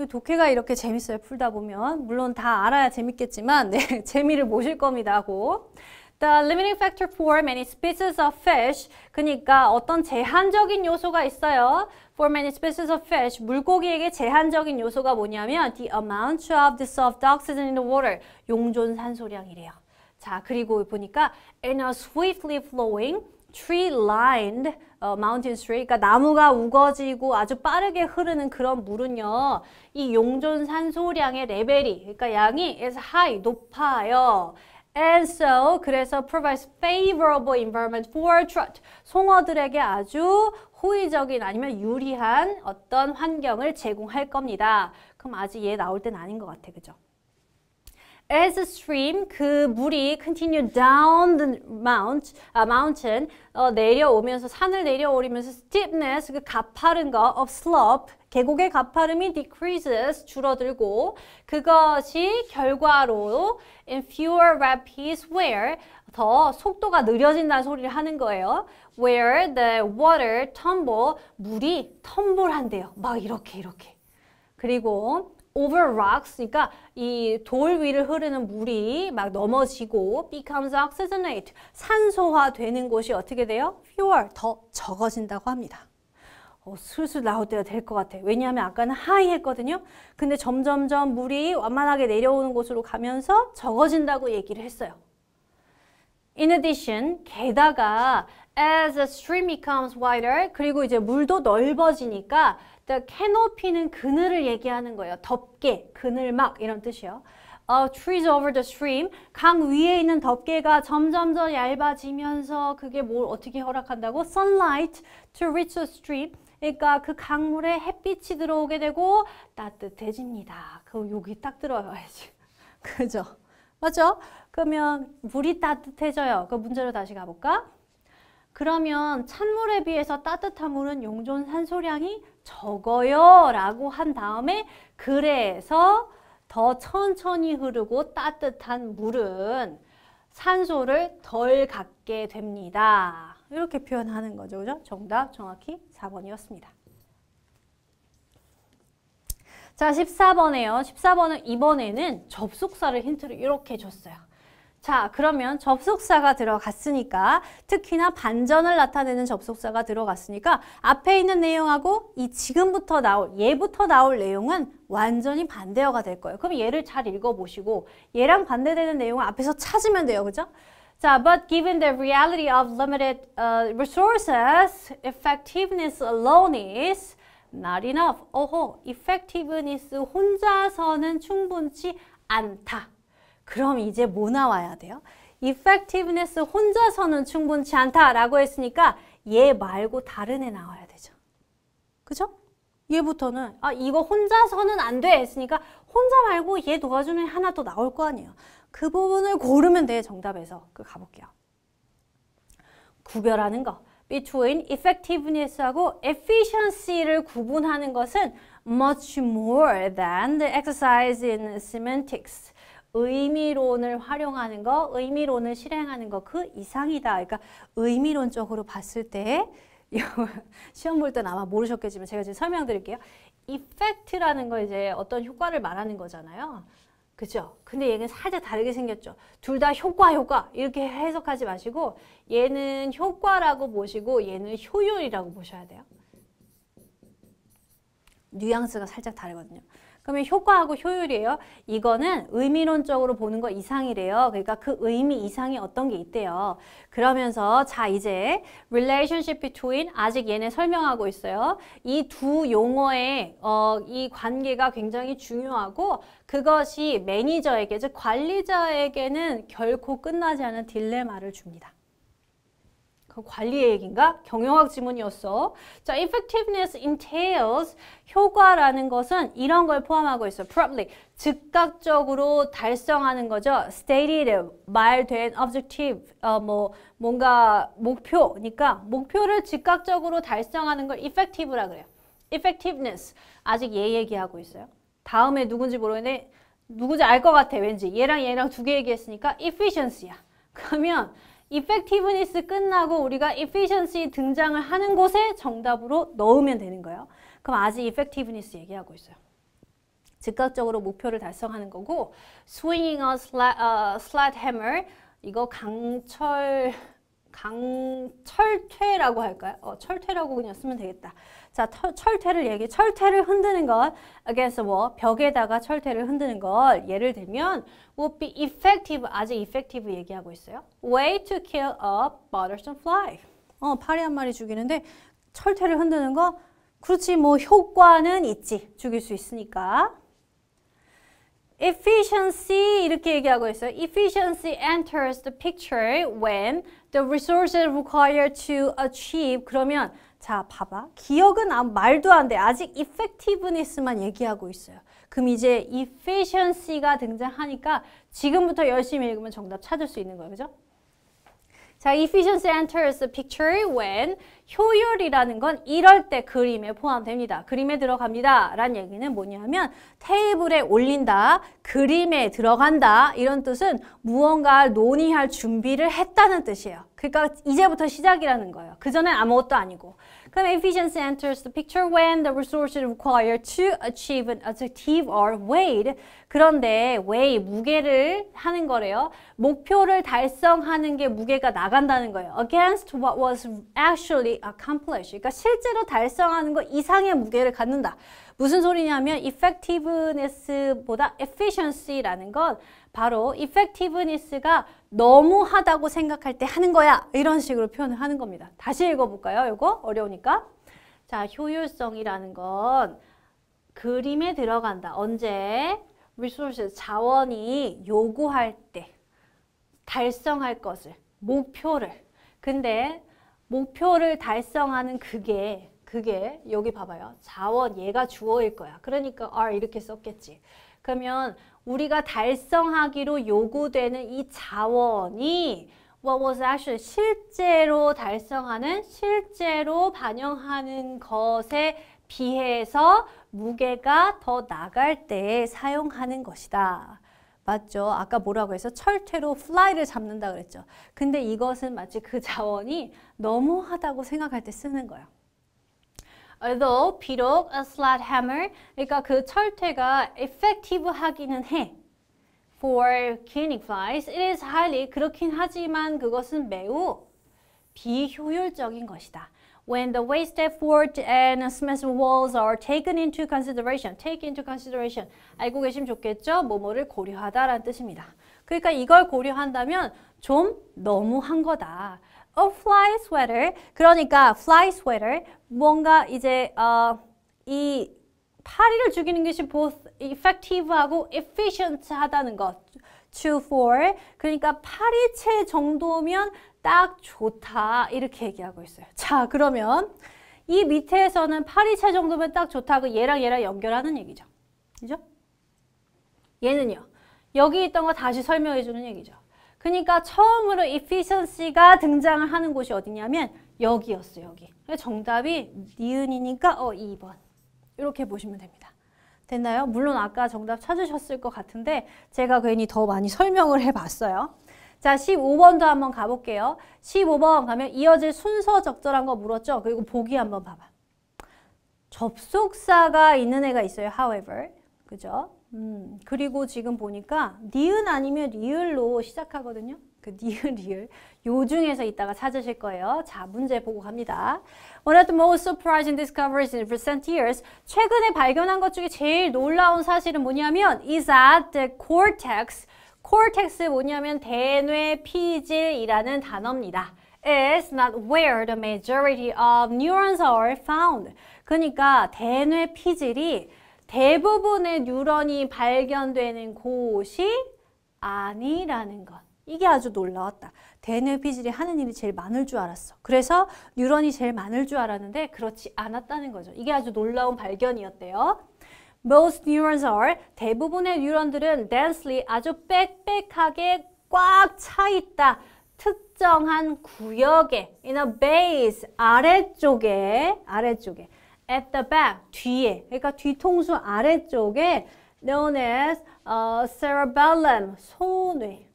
독해가 이렇게 재밌어요. 풀다 보면. 물론 다 알아야 재밌겠지만 네, <laughs> 재미를 모실 겁니다. 고. The limiting factor for many species of fish. 그러니까 어떤 제한적인 요소가 있어요. For many species of fish, 물고기에게 제한적인 요소가 뭐냐면 the amount of dissolved oxygen in the water, 용존 산소량이래요. 자, 그리고 보니까 in a swiftly flowing tree-lined mountain stream, 그러니까 나무가 우거지고 아주 빠르게 흐르는 그런 물은요, 이 용존 산소량의 레벨이, 그러니까 양이 is high, 높아요. And so 그래서 provides favorable environment for trot. 송어들에게 아주 호의적인 아니면 유리한 어떤 환경을 제공할 겁니다. 그럼 아직 얘 나올 때는 아닌 것 같아. 그죠? as a stream 그 물이 continue down the mount, 아, mountain 어, 내려오면서 산을 내려오면서 steepness 그 가파른 거 of slope 계곡의 가파름이 decreases 줄어들고 그것이 결과로 in fewer rapids where 더 속도가 느려진다는 소리를 하는 거예요. Where the water tumble 물이 텀블한대요. 막 이렇게 이렇게. 그리고 over rocks 그러니까 이 돌 위를 흐르는 물이 막 넘어지고 becomes oxygenate 산소화되는 곳이 어떻게 돼요? fewer 더 적어진다고 합니다. 어, 슬슬 나올 때가 될 것 같아. 왜냐하면 아까는 하이 했거든요. 근데 점점점 물이 완만하게 내려오는 곳으로 가면서 적어진다고 얘기를 했어요. In addition, 게다가 as the stream becomes wider 그리고 이제 물도 넓어지니까 the canopy는 그늘을 얘기하는 거예요. 덮개, 그늘막 이런 뜻이요. Uh, 어, trees over the stream. 강 위에 있는 덮개가 점점 더 얇아지면서 그게 뭘 어떻게 허락한다고? sunlight to reach the stream. 그러니까 그 강물에 햇빛이 들어오게 되고 따뜻해집니다. 그 여기 딱 들어와야지. <laughs> 그죠? 맞죠? 그러면 물이 따뜻해져요. 그 문제로 다시 가볼까? 그러면 찬물에 비해서 따뜻한 물은 용존 산소량이 적어요 라고 한 다음에 그래서 더 천천히 흐르고 따뜻한 물은 산소를 덜 갖게 됩니다. 이렇게 표현하는 거죠. 그죠? 정답 정확히 4번이었습니다. 자, 14번에요. 14번은 이번에는 접속사를 힌트로 이렇게 줬어요. 자, 그러면 접속사가 들어갔으니까 특히나 반전을 나타내는 접속사가 들어갔으니까 앞에 있는 내용하고 이 지금부터 나올, 예부터 나올 내용은 완전히 반대어가 될 거예요. 그럼 얘를 잘 읽어보시고 얘랑 반대되는 내용을 앞에서 찾으면 돼요. 그죠? 자, but given the reality of limited uh, resources, effectiveness alone is not enough. 어허, effectiveness 혼자서는 충분치 않다. 그럼 이제 뭐 나와야 돼요? effectiveness 혼자서는 충분치 않다라고 했으니까 얘 말고 다른 애 나와야 되죠. 그죠? 얘부터는 아 이거 혼자서는 안 돼 했으니까 혼자 말고 얘 도와주는 애 하나 또 나올 거 아니에요. 그 부분을 고르면 돼 정답에서 그 가볼게요. 구별하는 거 between effectiveness하고 efficiency를 구분하는 것은 much more than the exercise in semantics 의미론을 활용하는 거, 의미론을 실행하는 거 그 이상이다. 그러니까 의미론적으로 봤을 때 <laughs> 시험 볼땐 아마 모르셨겠지만 제가 지금 설명드릴게요. e f f 라는거 이제 어떤 효과를 말하는 거잖아요. 그죠? 근데 얘는 살짝 다르게 생겼죠. 둘 다 효과, 효과 이렇게 해석하지 마시고 얘는 효과라고 보시고 얘는 효율이라고 보셔야 돼요. 뉘앙스가 살짝 다르거든요. 그러면 효과하고 효율이에요. 이거는 의미론적으로 보는 거 이상이래요. 그러니까 그 의미 이상이 어떤 게 있대요. 그러면서 자 이제 relationship between 아직 얘네 설명하고 있어요. 이 두 용어의 어, 이 관계가 굉장히 중요하고 그것이 매니저에게 즉 관리자에게는 결코 끝나지 않은 딜레마를 줍니다. 그 관리의 얘기인가? 경영학 지문이었어. 자, effectiveness entails 효과라는 것은 이런 걸 포함하고 있어요. promptly 즉각적으로 달성하는 거죠. stated 말된 objective 어, 뭐 뭔가 목표니까 그러니까 목표를 즉각적으로 달성하는 걸 effective라 그래요. effectiveness 아직 얘 얘기하고 있어요. 다음에 누군지 모르는데 누구지 알 것 같아 왠지 얘랑 얘랑 두 개 얘기했으니까 efficiency야. 그러면 effectiveness 끝나고 우리가 efficiency 등장을 하는 곳에 정답으로 넣으면 되는 거예요. 그럼 아직 effectiveness 얘기하고 있어요. 즉각적으로 목표를 달성하는 거고 swinging a sledgehammer 이거 강철 강철퇴라고 할까요? 어, 철퇴라고 그냥 쓰면 되겠다. 자, 철, 철퇴를 얘기, 철퇴를 흔드는 것, against wall, 벽에다가 철퇴를 흔드는 것, 예를 들면, would be effective, 아직 effective 얘기하고 있어요. way to kill a bothersome fly. 어, 파리 한 마리 죽이는데, 철퇴를 흔드는 거, 그렇지, 뭐, 효과는 있지. 죽일 수 있으니까. efficiency 이렇게 얘기하고 있어요. efficiency enters the picture when the resources required to achieve 그러면 자 봐봐 기억은 안, 말도 안돼 아직 effectiveness만 얘기하고 있어요 그럼 이제 efficiency가 등장하니까 지금부터 열심히 읽으면 정답 찾을 수 있는 거예요 그죠? 자, efficiency enters the picture when 효율이라는 건 이럴 때 그림에 포함됩니다. 그림에 들어갑니다. 란 얘기는 뭐냐면 테이블에 올린다, 그림에 들어간다 이런 뜻은 무언가 논의할 준비를 했다는 뜻이에요. 그러니까 이제부터 시작이라는 거예요. 그 전에 아무것도 아니고. 그럼 efficiency enters the picture when the resources required to achieve an objective are weighed. 그런데 weigh 무게를 하는 거래요. 목표를 달성하는 게 무게가 나간다는 거예요. against what was actually accomplished. 그러니까 실제로 달성하는 것 이상의 무게를 갖는다. 무슨 소리냐면 effectiveness보다 efficiency라는 건 바로 effectiveness가 너무하다고 생각할 때 하는 거야. 이런 식으로 표현을 하는 겁니다. 다시 읽어볼까요? 이거 어려우니까. 자, 효율성이라는 건 그림에 들어간다. 언제? r e s o u r 자원이 요구할 때 달성할 것을, 목표를. 근데 목표를 달성하는 그게 그게 여기 봐봐요. 자원 얘가 주어일 거야. 그러니까 a 아, r 이렇게 썼겠지. 그러면 우리가 달성하기로 요구되는 이 자원이 what was actually 실제로 달성하는 실제로 반영하는 것에 비해서 무게가 더 나갈 때 사용하는 것이다. 맞죠? 아까 뭐라고 해서 철퇴로 플라이를 잡는다 그랬죠. 근데 이것은 마치 그 자원이 너무하다고 생각할 때 쓰는 거예요. although 비록 a slat hammer 그러니까 그 철퇴가 effective 하기는 해. for killing flies it is highly 그렇긴 하지만 그것은 매우 비효율적인 것이다. When the waste effort and s m a s h walls are taken into consideration, take into consideration 알고 계시면 좋겠죠? 뭐뭐를 고려하다라는 뜻입니다. 그러니까 이걸 고려한다면 좀 너무한 거다. a fly sweater. 그러니까 fly sweater 뭔가 이제 어, 이 파리를 죽이는 것이 both effective하고 efficient하다는 것. true for. 그러니까 파리채 정도면 딱 좋다. 이렇게 얘기하고 있어요. 자, 그러면 이 밑에서는 파리채 정도면 딱 좋다고 얘랑 얘랑 연결하는 얘기죠. 그죠? 얘는요. 여기 있던 거 다시 설명해 주는 얘기죠. 그러니까 처음으로 efficiency가 등장을 하는 곳이 어디냐면 여기였어 여기. 정답이 니은이니까 어 2번. 이렇게 보시면 됩니다. 됐나요? 물론 아까 정답 찾으셨을 것 같은데 제가 괜히 더 많이 설명을 해봤어요. 자, 15번도 한번 가볼게요. 15번 가면 이어질 순서 적절한 거 물었죠? 그리고 보기 한번 봐봐. 접속사가 있는 애가 있어요. however. 그죠? 음, 그리고 지금 보니까 니은 아니면 리을로 시작하거든요. 그 니은, 리을. 요 중에서 이따가 찾으실 거예요. 자, 문제 보고 갑니다. One of the most surprising discoveries in recent years. 최근에 발견한 것 중에 제일 놀라운 사실은 뭐냐면 is that the cortex. cortex 뭐냐면 대뇌 피질이라는 단어입니다. is not where the majority of neurons are found. 그러니까 대뇌 피질이 대부분의 뉴런이 발견되는 곳이 아니라는 것. 이게 아주 놀라웠다. 데니얼 피질이 하는 일이 제일 많을 줄 알았어. 그래서 뉴런이 제일 많을 줄 알았는데 그렇지 않았다는 거죠. 이게 아주 놀라운 발견이었대요. Most neurons are 대부분의 뉴런들은 densely 아주 빽빽하게 꽉 차 있다. 특정한 구역에 in a base 아래쪽에 아래쪽에 at the back, 뒤에. 그러니까 뒤통수 아래쪽에 known as uh, cerebellum, 소뇌.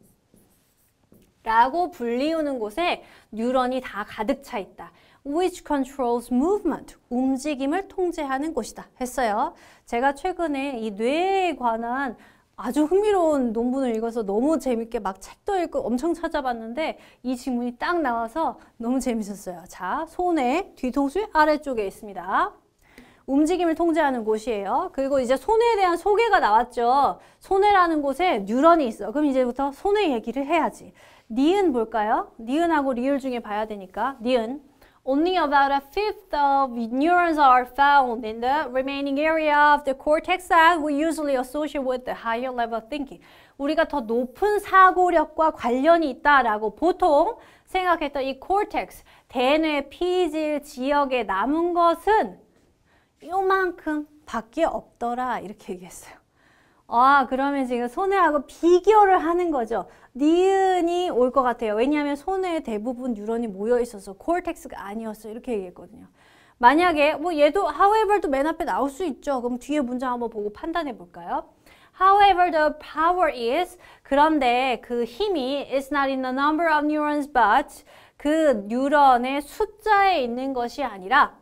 라고 불리우는 곳에 뉴런이 다 가득 차 있다. which controls movement, 움직임을 통제하는 곳이다 했어요. 제가 최근에 이 뇌에 관한 아주 흥미로운 논문을 읽어서 너무 재밌게 막 책도 읽고 엄청 찾아봤는데 이 질문이 딱 나와서 너무 재밌었어요. 자, 손의 뒤통수 아래쪽에 있습니다. 움직임을 통제하는 곳이에요. 그리고 이제 손에 대한 소개가 나왔죠. 손해라는 곳에 뉴런이 있어. 그럼 이제부터 손해 얘기를 해야지. 니은 볼까요? 니은하고 리을 중에 봐야 되니까. 니은. Only about a fifth of neurons are found in the remaining area of the cortex that we usually associate with the higher level thinking. 우리가 더 높은 사고력과 관련이 있다라고 보통 생각했던 이 cortex, 대뇌 피질 지역에 남은 것은 요만큼 밖에 없더라 이렇게 얘기했어요. 아 그러면 지금 손해하고 비교를 하는 거죠. 니은이 올 것 같아요. 왜냐하면 손해의 대부분 뉴런이 모여 있어서 코텍스가 아니었어 이렇게 얘기했거든요. 만약에 뭐 얘도 however도 맨 앞에 나올 수 있죠. 그럼 뒤에 문장 한번 보고 판단해 볼까요? However, the power is 그런데 그 힘이 is not in the number of neurons but 그 뉴런의 숫자에 있는 것이 아니라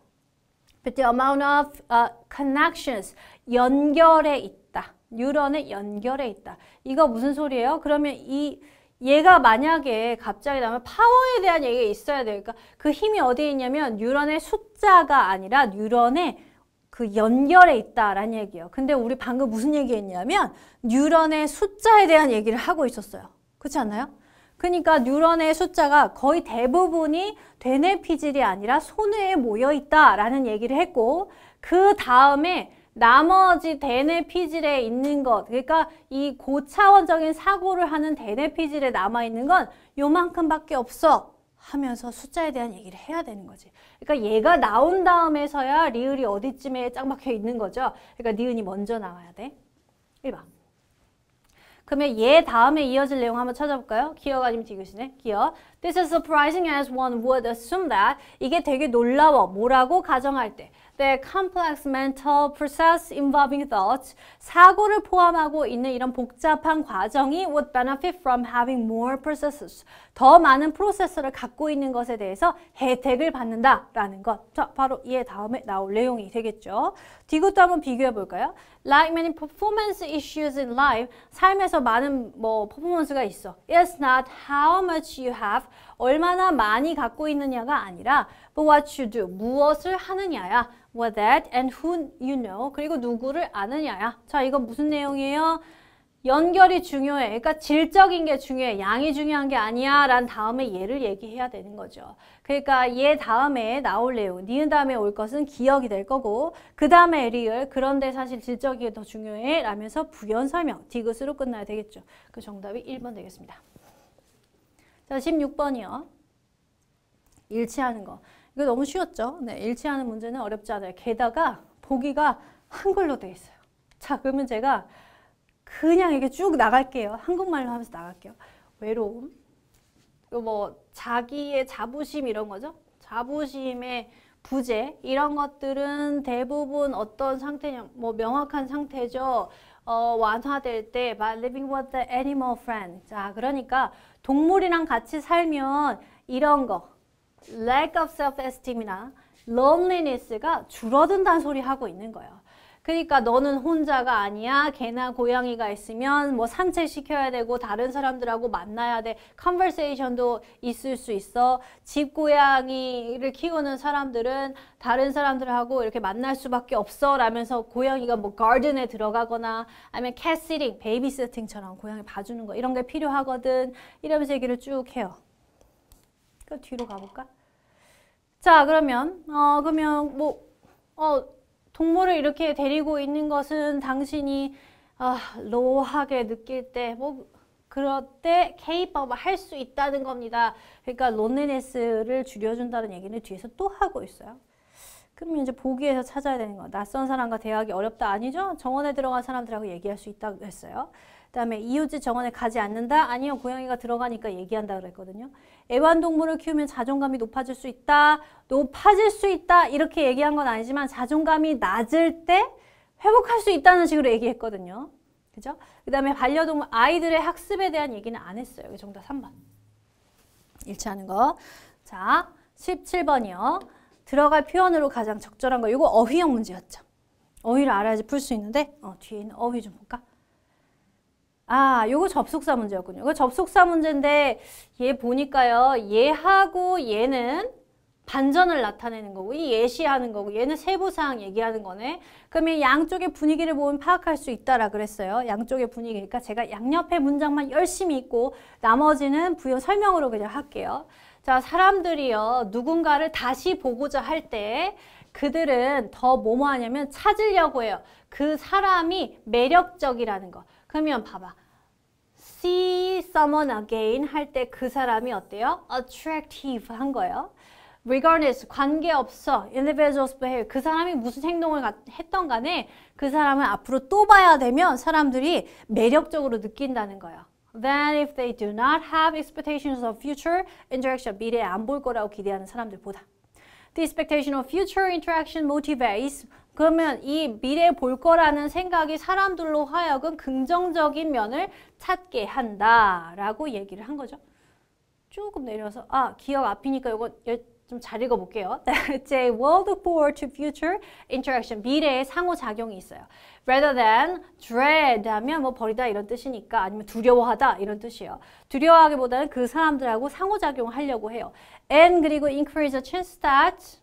but the amount of uh, connections 연결에 있다. 뉴런의 연결에 있다. 이거 무슨 소리예요? 그러면 이 얘가 만약에 갑자기 나면 파워에 대한 얘기가 있어야 되니까 그러니까 그 힘이 어디에 있냐면 뉴런의 숫자가 아니라 뉴런의 그 연결에 있다라는 얘기예요. 근데 우리 방금 무슨 얘기했냐면 뉴런의 숫자에 대한 얘기를 하고 있었어요. 그렇지 않나요? 그러니까 뉴런의 숫자가 거의 대부분이 되뇌피질이 아니라 손에 모여 있다라는 얘기를 했고 그 다음에 나머지 대뇌피질에 있는 것 그러니까 이 고차원적인 사고를 하는 대뇌피질에 남아있는 건 요만큼밖에 없어 하면서 숫자에 대한 얘기를 해야 되는 거지 그러니까 얘가 나온 다음에서야 리을이 어디쯤에 짱 박혀 있는 거죠 그러니까 니은이 먼저 나와야 돼 1번 그러면 얘 다음에 이어질 내용 한번 찾아볼까요? 기어가 아니면 디귿이네. 기어 This is surprising as one would assume that. 이게 되게 놀라워. 뭐라고 가정할 때. the complex mental process involving thoughts 사고를 포함하고 있는 이런 복잡한 과정이 would benefit from having more processes 더 많은 프로세서를 갖고 있는 것에 대해서 혜택을 받는다라는 것. 자, 바로 이에 다음에 나올 내용이 되겠죠. 뒤것도 한번 비교해 볼까요? Like many performance issues in life, 삶에서 많은 뭐 퍼포먼스가 있어. It's not how much you have 얼마나 많이 갖고 있느냐가 아니라 but 뭐 what you do, 무엇을 하느냐야. what that and who you know, 그리고 누구를 아느냐야. 자, 이건 무슨 내용이에요? 연결이 중요해. 그러니까 질적인 게 중요해. 양이 중요한 게 아니야. 란 다음에 얘를 얘기해야 되는 거죠. 그러니까 얘 다음에 나올 내용, 니은 다음에 올 것은 기억이 될 거고 그 다음에 리을, 그런데 사실 질적이 더 중요해. 라면서 부연 설명, 디귿으로 끝나야 되겠죠. 그 정답이 1번 되겠습니다. 자, 16번이요. 일치하는 거. 이거 너무 쉬웠죠? 네, 일치하는 문제는 어렵지 않아요. 게다가 보기가 한글로 돼 있어요. 자, 그러면 제가 그냥 이게 쭉 나갈게요. 한국말로 하면서 나갈게요. 외로움. 이거 뭐 자기의 자부심 이런 거죠? 자부심의 부재 이런 것들은 대부분 어떤 상태냐 뭐 명확한 상태죠. 어, 완화될 때 by living with the animal friend. 자, 그러니까 동물이랑 같이 살면 이런 거 lack of self-esteem이나 loneliness가 줄어든다는 소리 하고 있는 거예요. 그러니까 너는 혼자가 아니야. 개나 고양이가 있으면 뭐 산책시켜야 되고 다른 사람들하고 만나야 돼. 컨버세이션도 있을 수 있어. 집고양이를 키우는 사람들은 다른 사람들하고 이렇게 만날 수밖에 없어 라면서 고양이가 뭐 가든에 들어가거나 아니면 캐시팅베이비세팅처럼 고양이 봐주는 거 이런 게 필요하거든. 이러면서 얘기를 쭉 해요. 그 뒤로 가볼까? 자 그러면 어 그러면 뭐 어. 동물을 이렇게 데리고 있는 것은 당신이 아, 로하게 느낄 때, 뭐, 그럴 때 케이팝을 할 수 있다는 겁니다. 그러니까 론리네스를 줄여준다는 얘기는 뒤에서 또 하고 있어요. 그러면 이제 보기에서 찾아야 되는 거예요. 낯선 사람과 대화하기 어렵다 아니죠? 정원에 들어간 사람들하고 얘기할 수 있다고 했어요. 그다음에 이웃집 정원에 가지 않는다. 아니요. 고양이가 들어가니까 얘기한다 그랬거든요. 애완동물을 키우면 자존감이 높아질 수 있다. 높아질 수 있다. 이렇게 얘기한 건 아니지만 자존감이 낮을 때 회복할 수 있다는 식으로 얘기했거든요. 그죠? 그다음에 반려동물 아이들의 학습에 대한 얘기는 안 했어요. 이게 정답 3번. 일치하는 거. 자, 17번이요. 들어갈 표현으로 가장 적절한 거. 이거 어휘형 문제였죠. 어휘를 알아야지 풀 수 있는데 어, 뒤에 있는 어휘 좀 볼까? 아, 요거 접속사 문제였군요. 이거 그 접속사 문제인데 얘 보니까요. 얘하고 얘는 반전을 나타내는 거고 이 예시하는 거고 얘는 세부사항 얘기하는 거네. 그러면 양쪽의 분위기를 보면 파악할 수 있다라 그랬어요. 양쪽의 분위기니까 그러니까 그 제가 양옆의 문장만 열심히 읽고 나머지는 부연 설명으로 그냥 할게요. 자, 사람들이요. 누군가를 다시 보고자 할 때 그들은 더 뭐뭐 하냐면 찾으려고 해요. 그 사람이 매력적이라는 거. 그러면 봐봐. see someone again 할 때 그 사람이 어때요? attractive 한 거예요. regardless 관계없어 individual's behavior 그 사람이 무슨 행동을 했던 간에 그 사람을 앞으로 또 봐야 되면 사람들이 매력적으로 느낀다는 거예요. Then if they do not have expectations of future interaction 미래에 안 볼 거라고 기대하는 사람들보다 The expectation of future interaction motivates 그러면 이 미래 볼 거라는 생각이 사람들로 하여금 긍정적인 면을 찾게 한다라고 얘기를 한 거죠. 조금 내려서 아 기억 앞이니까 이거 좀 잘 읽어볼게요. 제 <laughs> world forward to future interaction 미래의 상호작용이 있어요. rather than dread 하면 뭐 버리다 이런 뜻이니까 아니면 두려워하다 이런 뜻이에요. 두려워하기보다는 그 사람들하고 상호작용하려고 해요. and 그리고 increase the chance that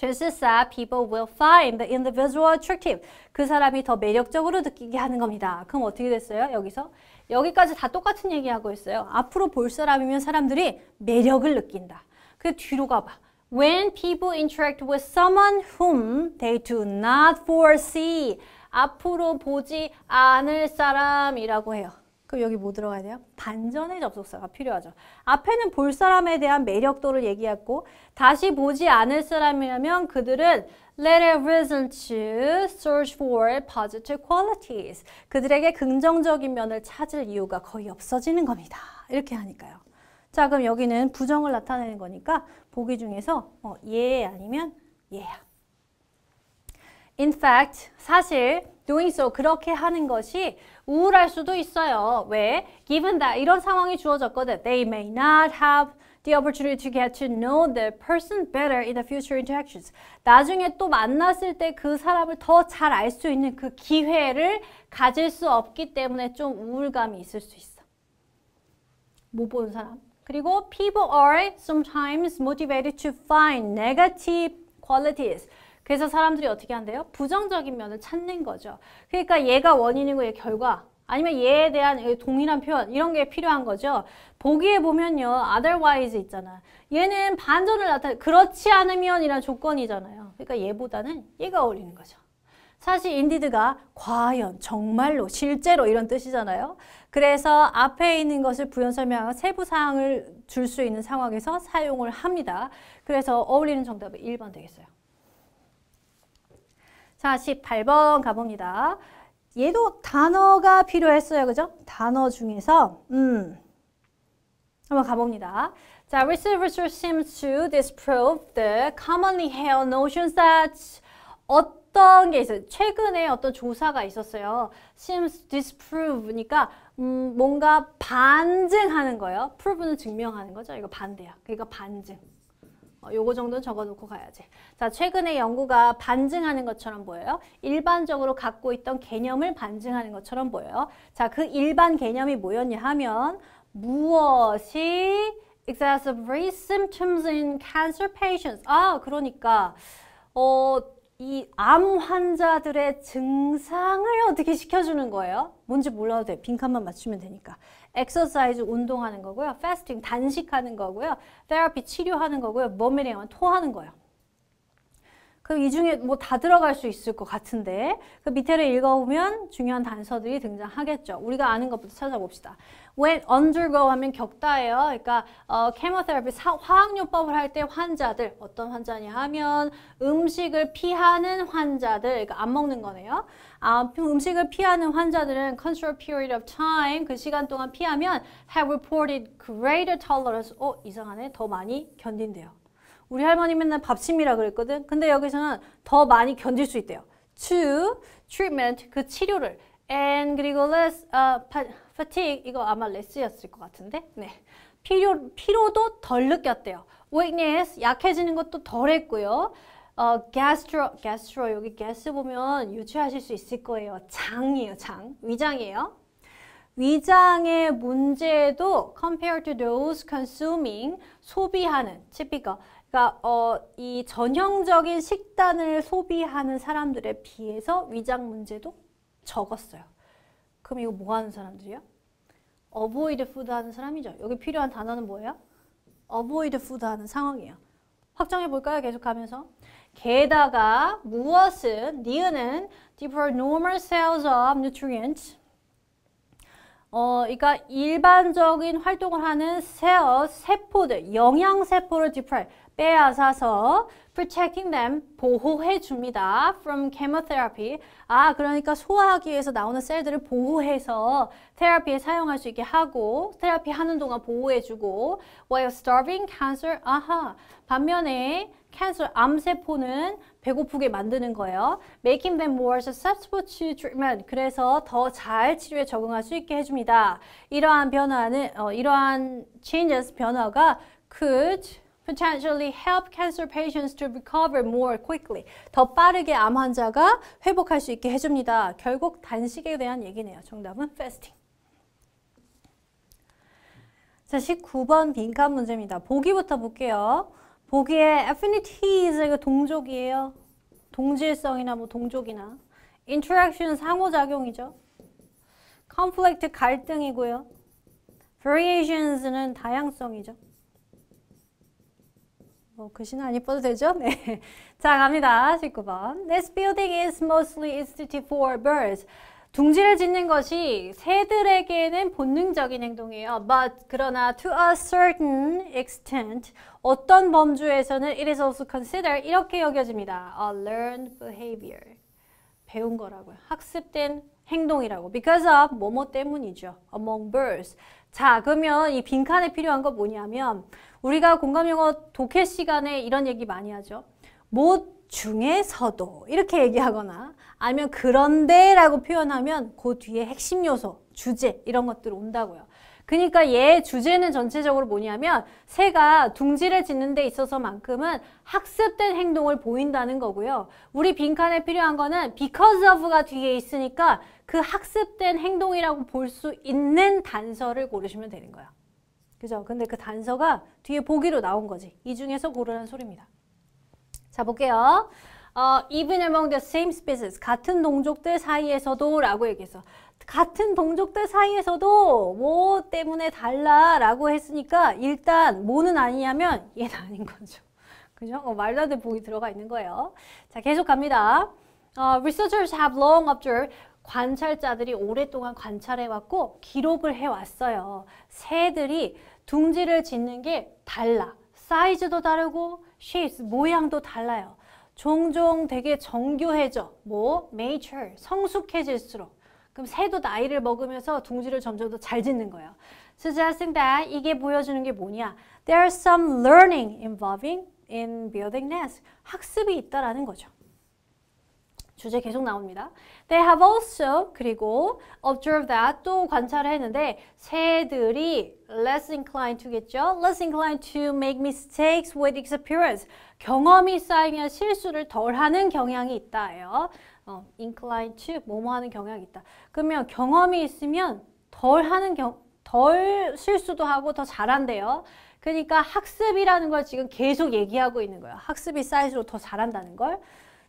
주스사 people will find the individual attractive. 그 사람이 더 매력적으로 느끼게 하는 겁니다. 그럼 어떻게 됐어요? 여기서 여기까지 다 똑같은 얘기하고 있어요. 앞으로 볼 사람이면 사람들이 매력을 느낀다. 그 뒤로 가봐. When people interact with someone whom they do not foresee. 앞으로 보지 않을 사람이라고 해요. 그럼 여기 뭐 들어가야 돼요? 반전의 접속사가 필요하죠. 앞에는 볼 사람에 대한 매력도를 얘기했고 다시 보지 않을 사람이라면 그들은 Let i reason to search for positive qualities. 그들에게 긍정적인 면을 찾을 이유가 거의 없어지는 겁니다. 이렇게 하니까요. 자 그럼 여기는 부정을 나타내는 거니까 보기 중에서 어, 예 아니면 예 In fact, 사실 doing so 그렇게 하는 것이 우울할 수도 있어요. 왜? Given that 이런 상황이 주어졌거든. They may not have the opportunity to get to know the person better in the future interactions. 나중에 또 만났을 때 그 사람을 더 잘 알 수 있는 그 기회를 가질 수 없기 때문에 좀 우울감이 있을 수 있어. 못본 사람. 그리고 people are sometimes motivated to find negative qualities. 그래서 사람들이 어떻게 한대요? 부정적인 면을 찾는 거죠. 그러니까 얘가 원인이고 얘 결과 아니면 얘에 대한 동일한 표현 이런 게 필요한 거죠. 보기에 보면요. otherwise 있잖아. 얘는 반전을 나타내 그렇지 않으면 이란 조건이잖아요. 그러니까 얘보다는 얘가 어울리는 거죠. 사실 인디드가 과연, 정말로, 실제로 이런 뜻이잖아요. 그래서 앞에 있는 것을 부연 설명하고 세부 사항을 줄 수 있는 상황에서 사용을 합니다. 그래서 어울리는 정답은 1번 되겠어요. 자, 18번 가봅니다. 얘도 단어가 필요했어요. 그죠? 단어 중에서 음. 한번 가봅니다. 자, r e s e a r c h seems to disprove the commonly held notions that 어떤 게 있어요? 최근에 어떤 조사가 있었어요. seems disprove니까 음, 뭔가 반증하는 거예요. prove는 증명하는 거죠. 이거 반대야. 그러니까 반증. 어, 요거 정도는 적어놓고 가야지. 자, 최근에 연구가 반증하는 것처럼 보여요. 일반적으로 갖고 있던 개념을 반증하는 것처럼 보여요. 자, 그 일반 개념이 뭐였냐 하면 무엇이 exacerbate symptoms in cancer patients. 아, 그러니까 어, 이 암 환자들의 증상을 어떻게 시켜주는 거예요? 뭔지 몰라도 돼. 빈칸만 맞추면 되니까. exercise 운동하는 거고요. fasting 단식하는 거고요. therapy 치료하는 거고요. vomiting 토하는 거예요. 그럼 이 중에 뭐 다 들어갈 수 있을 것 같은데 그 밑에를 읽어보면 중요한 단서들이 등장하겠죠. 우리가 아는 것부터 찾아봅시다. When undergo 하면 겪다예요. 그러니까 어, 케모테라피 화학요법을 할 때 환자들 어떤 환자냐 하면 음식을 피하는 환자들 그러니까 안 먹는 거네요. 아, 음식을 피하는 환자들은 control period of time 그 시간 동안 피하면 have reported greater tolerance 어 이상하네 더 많이 견딘대요. 우리 할머니 맨날 밥심이라 그랬거든. 근데 여기서는 더 많이 견딜 수 있대요. to treatment 그 치료를 and 그리고 less uh, fatigue 이거 아마 less였을 것 같은데 네 피로 피로도 덜 느꼈대요. weakness 약해지는 것도 덜했고요. 어, gastro, gastro 여기 gas 보면 유추하실 수 있을 거예요. 장이에요, 장. 위장이에요. 위장의 문제도 compared to those consuming 소비하는 typical 그러니까 어, 이 전형적인 식단을 소비하는 사람들에 비해서 위장 문제도 적었어요. 그럼 이거 뭐 하는 사람들이야? avoid food 하는 사람이죠. 여기 필요한 단어는 뭐예요? avoid food 하는 상황이에요. 확정해 볼까요? 계속하면서. 게다가 무엇은 니은은 deeper normal sales of nutrients 어, 그러니까 일반적인 활동을 하는 세어, 세포들, 영양세포를 d e p r 빼앗아서 protecting them, 보호해줍니다. from chemotherapy. 아, 그러니까 소화하기위해서 나오는 셀들을 보호해서 테라피에 사용할 수 있게 하고 테라피 하는 동안 보호해주고 while starving cancer, 아하, 반면에 cancer 암세포는 배고프게 만드는 거예요. Making them more susceptible to treatment. 그래서 더 잘 치료에 적응할 수 있게 해줍니다. 이러한 변화는 어, 이러한 changes 변화가 could potentially help cancer patients to recover more quickly. 더 빠르게 암 환자가 회복할 수 있게 해줍니다. 결국 단식에 대한 얘기네요. 정답은 fasting. 자, 19번 빈칸 문제입니다. 보기부터 볼게요. 보기에 affinity가 동족이에요. 동질성이나 뭐 동족이나. interaction 상호작용이죠. conflict 갈등이고요. variations는 다양성이죠. 뭐 글씨는 안 이뻐도 되죠? 네. 자 갑니다. 19번. This building is mostly instituted for birds. 둥지를 짓는 것이 새들에게는 본능적인 행동이에요. But 그러나 to a certain extent 어떤 범주에서는 it is also considered 이렇게 여겨집니다. a learned behavior. 배운 거라고요. 학습된 행동이라고. because of 뭐뭐 때문이죠. among birds. 자, 그러면 이 빈칸에 필요한 거 뭐냐면 우리가 공감영어 독해 시간에 이런 얘기 많이 하죠. 못 중에서도 이렇게 얘기하거나 아니면 그런데 라고 표현하면 그 뒤에 핵심 요소, 주제 이런 것들 온다고요. 그러니까 얘 주제는 전체적으로 뭐냐면 새가 둥지를 짓는 데 있어서만큼은 학습된 행동을 보인다는 거고요. 우리 빈칸에 필요한 거는 because of가 뒤에 있으니까 그 학습된 행동이라고 볼 수 있는 단서를 고르시면 되는 거예요 그죠? 근데 그 단서가 뒤에 보기로 나온 거지. 이 중에서 고르라는 소리입니다. 자, 볼게요. 어, even among the same species, 같은 동족들 사이에서도 라고 얘기했어 같은 동족들 사이에서도 뭐 때문에 달라라고 했으니까 일단 뭐는 아니냐면 얘는 <laughs> 아닌 거죠. 그죠? 어, 말도 안 복이 들어가 있는 거예요. 자, 계속 갑니다. 어, researchers have long observed 관찰자들이 오랫동안 관찰해왔고 기록을 해왔어요. 새들이 둥지를 짓는 게 달라. 사이즈도 다르고 shapes, 모양도 달라요. 종종 되게 정교해져. 뭐, mature, 성숙해질수록. 그럼 새도 나이를 먹으면서 둥지를 점점 더 잘 짓는 거예요. suggesting that 이게 보여주는 게 뭐냐? There s some learning involving in building nests. 학습이 있다라는 거죠. 주제 계속 나옵니다. They have also 그리고 observed that 또 관찰을 했는데 새들이 less inclined to겠죠. less inclined to make mistakes with experience. 경험이 쌓이면 실수를 덜 하는 경향이 있다예요. 어, i n c l i n e to 뭐뭐 하는 경향이 있다. 그러면 경험이 있으면 덜 하는 경, 덜 실수도 하고 더 잘한대요. 그러니까 학습이라는 걸 지금 계속 얘기하고 있는 거예요. 학습이 쌓일수록 더 잘한다는 걸.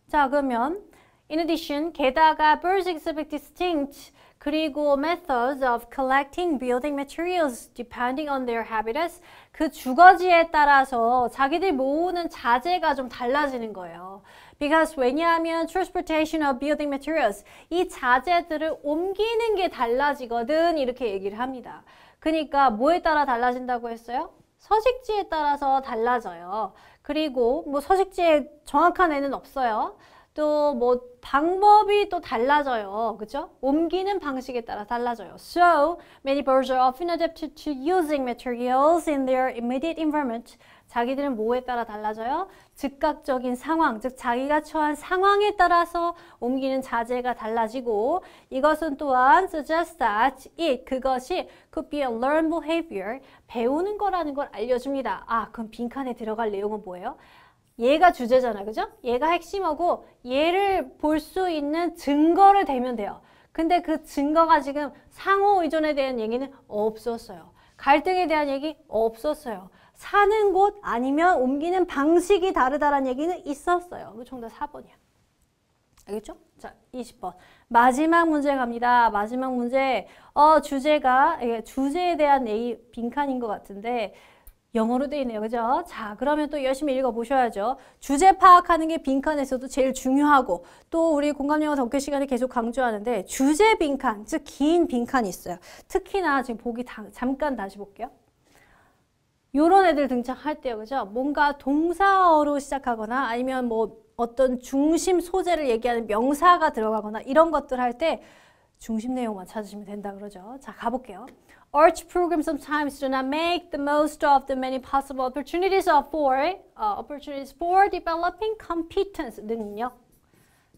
자, 그러면 in addition, 게다가 birds exhibit distinct 그리고 methods of collecting building materials depending on their habitats 그 주거지에 따라서 자기들 모으는 자재가 좀 달라지는 거예요. Because 왜냐하면 transportation of building materials 이 자재들을 옮기는 게 달라지거든 이렇게 얘기를 합니다. 그러니까 뭐에 따라 달라진다고 했어요? 서식지에 따라서 달라져요. 그리고 뭐 서식지에 정확한 애는 없어요. 또 뭐 방법이 또 달라져요. 그죠? 옮기는 방식에 따라 달라져요. So, many birds are often adapted to using materials in their immediate environment 자기들은 뭐에 따라 달라져요? 즉각적인 상황, 즉 자기가 처한 상황에 따라서 옮기는 자재가 달라지고 이것은 또한 s u g g e s t that it, 그것이 could be a learn behavior, 배우는 거라는 걸 알려줍니다. 아, 그럼 빈칸에 들어갈 내용은 뭐예요? 얘가 주제잖아, 그죠? 얘가 핵심하고 얘를 볼 수 있는 증거를 대면 돼요. 근데 그 증거가 지금 상호 의존에 대한 얘기는 없었어요. 갈등에 대한 얘기 없었어요. 사는 곳 아니면 옮기는 방식이 다르다라는 얘기는 있었어요. 그 정답 4번이야. 알겠죠? 자, 20번. 마지막 문제 갑니다. 마지막 문제. 어, 주제가, 주제에 대한 A 빈칸인 것 같은데, 영어로 되어 있네요. 그죠? 자, 그러면 또 열심히 읽어보셔야죠. 주제 파악하는 게 빈칸에서도 제일 중요하고, 또 우리 공감영어 덕교 시간에 계속 강조하는데, 주제 빈칸, 즉, 긴 빈칸이 있어요. 특히나 지금 보기 다, 잠깐 다시 볼게요. 요런 애들 등장할 때요. 그죠? 뭔가 동사어로 시작하거나 아니면 뭐 어떤 중심 소재를 얘기하는 명사가 들어가거나 이런 것들 할 때 중심 내용만 찾으시면 된다 그러죠. 자, 가볼게요. Arch programs sometimes do not make the most of the many possible opportunities for uh, opportunities for developing competence 능력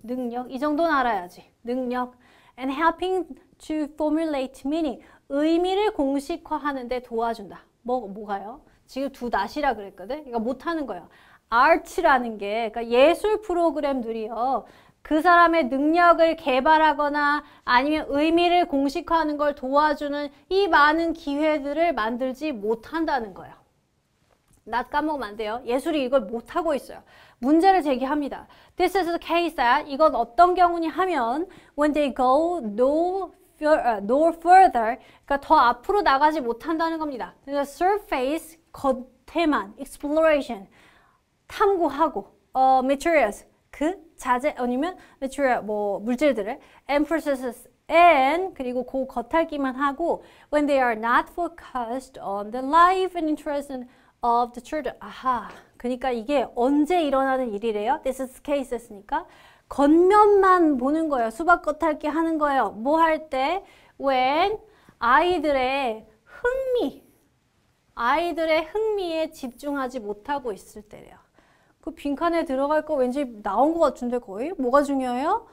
능력 이 정도는 알아야지 능력 and helping to formulate meaning 의미를 공식화하는 데 도와준다. 뭐, 뭐가요? 지금 두 낫이라 그랬거든? 그러니까 못하는 거예요. a r 라는게 그러니까 예술 프로그램들이요. 그 사람의 능력을 개발하거나 아니면 의미를 공식화하는 걸 도와주는 이 많은 기회들을 만들지 못한다는 거예요. 낯 까먹으면 안 돼요. 예술이 이걸 못하고 있어요. 문제를 제기합니다. This is the case that 이건 어떤 경우니 하면 when they go no no further 그러니까 더 앞으로 나가지 못한다는 겁니다. 그러니까 surface 겉에만 exploration 탐구하고 어, materials 그 자재 아니면 material 뭐 물질들을 and processes and 그리고 그 겉핥기만 하고 when they are not focused on the life and interest of the children 아하 그러니까 이게 언제 일어나는 일이래요? This is case 했으니까 겉면만 보는 거예요. 수박 겉핥기 하는 거예요. 뭐 할 때? when 아이들의 흥미, 아이들의 흥미에 집중하지 못하고 있을 때래요. 그 빈칸에 들어갈 거 왠지 나온 것 같은데 거의? 뭐가 중요해요?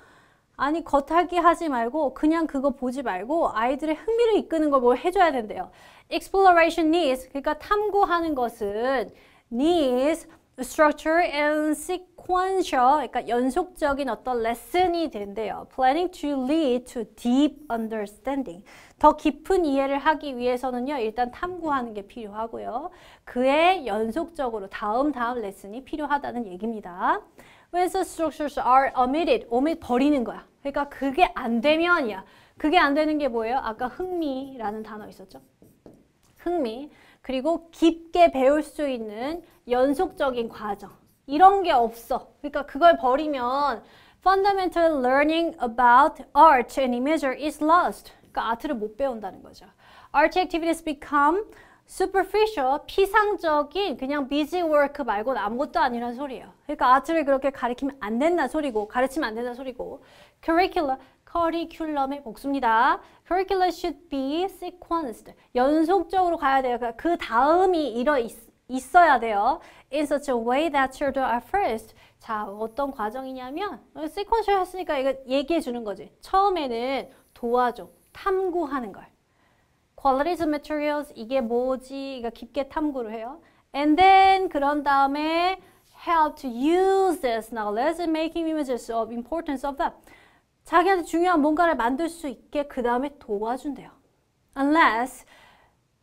아니 겉핥기 하지 말고 그냥 그거 보지 말고 아이들의 흥미를 이끄는 걸 뭘 해줘야 된대요. Exploration needs, 그러니까 탐구하는 것은 needs structure and sequential, 그러니까 연속적인 어떤 레슨이 된대요. Planning to lead to deep understanding. 더 깊은 이해를 하기 위해서는요, 일단 탐구하는 게 필요하고요. 그에 연속적으로 다음 다음 레슨이 필요하다는 얘기입니다. When the structures are omitted, omit 버리는 거야. 그러니까 그게 안 되면이야. 그게 안 되는 게 뭐예요? 아까 흥미라는 단어 있었죠? 흥미. 그리고 깊게 배울 수 있는 연속적인 과정. 이런 게 없어. 그러니까 그걸 버리면 fundamental learning about art and imagery is lost. 그러니까 아트를 못 배운다는 거죠. Art activities become superficial, 피상적인 그냥 busy work 말고 아무것도 아니란 소리예요. 그러니까 아트를 그렇게 가르치면 안된다 소리고 가르치면 안된다 소리고 c u r r i c u l u 커리큘럼의 복수입니다. Curricula should be sequenced. 연속적으로 가야 돼요. 그러니까 그 다음이 이러 있, 있어야 돼요. In such a way that children are first. 자, 어떤 과정이냐면 sequential 했으니까 이거 얘기해 주는 거지. 처음에는 도와줘, 탐구하는 걸. Qualities of materials, 이게 뭐지? 그러니까 깊게 탐구를 해요. And then 그런 다음에 help to use this knowledge in making images of importance of that. 자기한테 중요한 뭔가를 만들 수 있게 그 다음에 도와준대요. Unless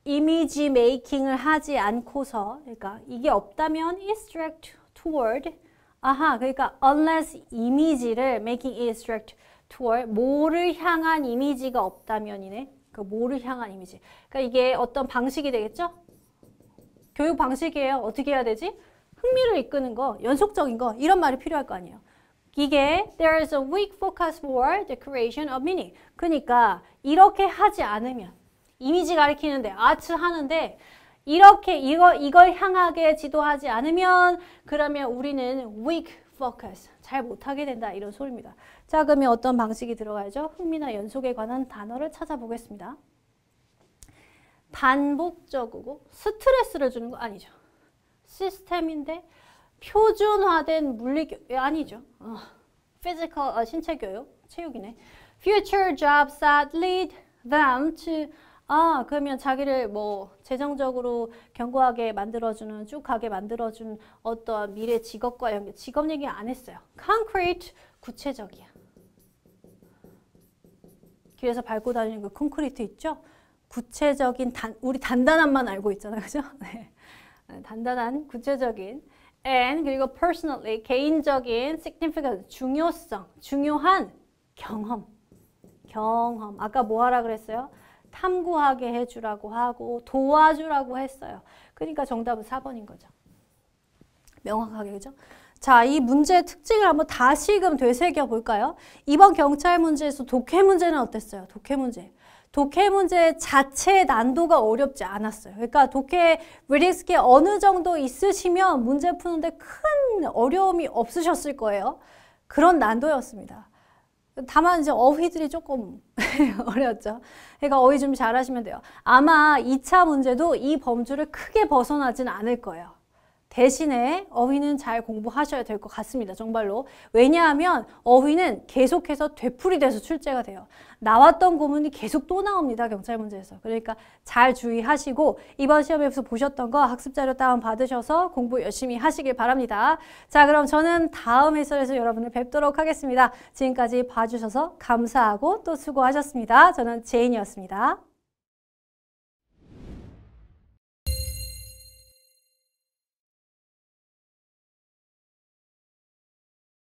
이미지 메이킹을 하지 않고서 그러니까 이게 없다면 is direct toward 아하 그러니까 unless 이미지를 making is direct toward 뭐를 향한 이미지가 없다면이네 그 뭐를 향한 이미지 그러니까 이게 어떤 방식이 되겠죠? 교육 방식이에요 어떻게 해야 되지? 흥미를 이끄는 거 연속적인 거 이런 말이 필요할 거 아니에요 이게 there is a weak focus for the creation of meaning. 그러니까 이렇게 하지 않으면 이미지 가리키는데 아트 하는데 이렇게 이거 이걸 향하게 지도하지 않으면 그러면 우리는 weak focus 잘 못하게 된다 이런 소리입니다. 자 그러면 어떤 방식이 들어가야죠? 흥미나 연속에 관한 단어를 찾아보겠습니다. 반복적이고 스트레스를 주는 거 아니죠. 시스템인데 표준화된 물리 교 예, 아니죠. 어, physical 어, 신체 교육 체육이네. Future jobs that lead them to 아 그러면 자기를 뭐 재정적으로 견고하게 만들어주는 쭉 가게 만들어준 어떠 미래 직업과 연결 직업 얘기 안 했어요. Concrete 구체적이야. 길에서 밟고 다니는 그 콘크리트 있죠? 구체적인 단, 우리 단단한만 알고 있잖아 <laughs> 그죠? 네. 네. 단단한 구체적인 and 그리고 personally 개인적인 significance 중요성, 중요한 경험, 경험. 아까 뭐 하라 그랬어요? 탐구하게 해주라고 하고 도와주라고 했어요. 그러니까 정답은 4번인 거죠. 명확하게 그죠? 자, 이 문제의 특징을 한번 다시금 되새겨 볼까요? 이번 경찰 문제에서 독해 문제는 어땠어요? 독해 문제. 독해 문제 자체 난도가 어렵지 않았어요. 그러니까 독해 리스크 어느 정도 있으시면 문제 푸는데 큰 어려움이 없으셨을 거예요. 그런 난도였습니다. 다만 이제 어휘들이 조금 <laughs> 어려죠 그러니까 어휘 좀 잘하시면 돼요. 아마 2차 문제도 이 범주를 크게 벗어나진 않을 거예요. 대신에 어휘는 잘 공부하셔야 될 것 같습니다. 정말로. 왜냐하면 어휘는 계속해서 되풀이 돼서 출제가 돼요. 나왔던 고문이 계속 또 나옵니다. 경찰 문제에서. 그러니까 잘 주의하시고 이번 시험에서 보셨던 거 학습자료 다운받으셔서 공부 열심히 하시길 바랍니다. 자 그럼 저는 다음 해설에서 여러분을 뵙도록 하겠습니다. 지금까지 봐주셔서 감사하고 또 수고하셨습니다. 저는 제인이었습니다.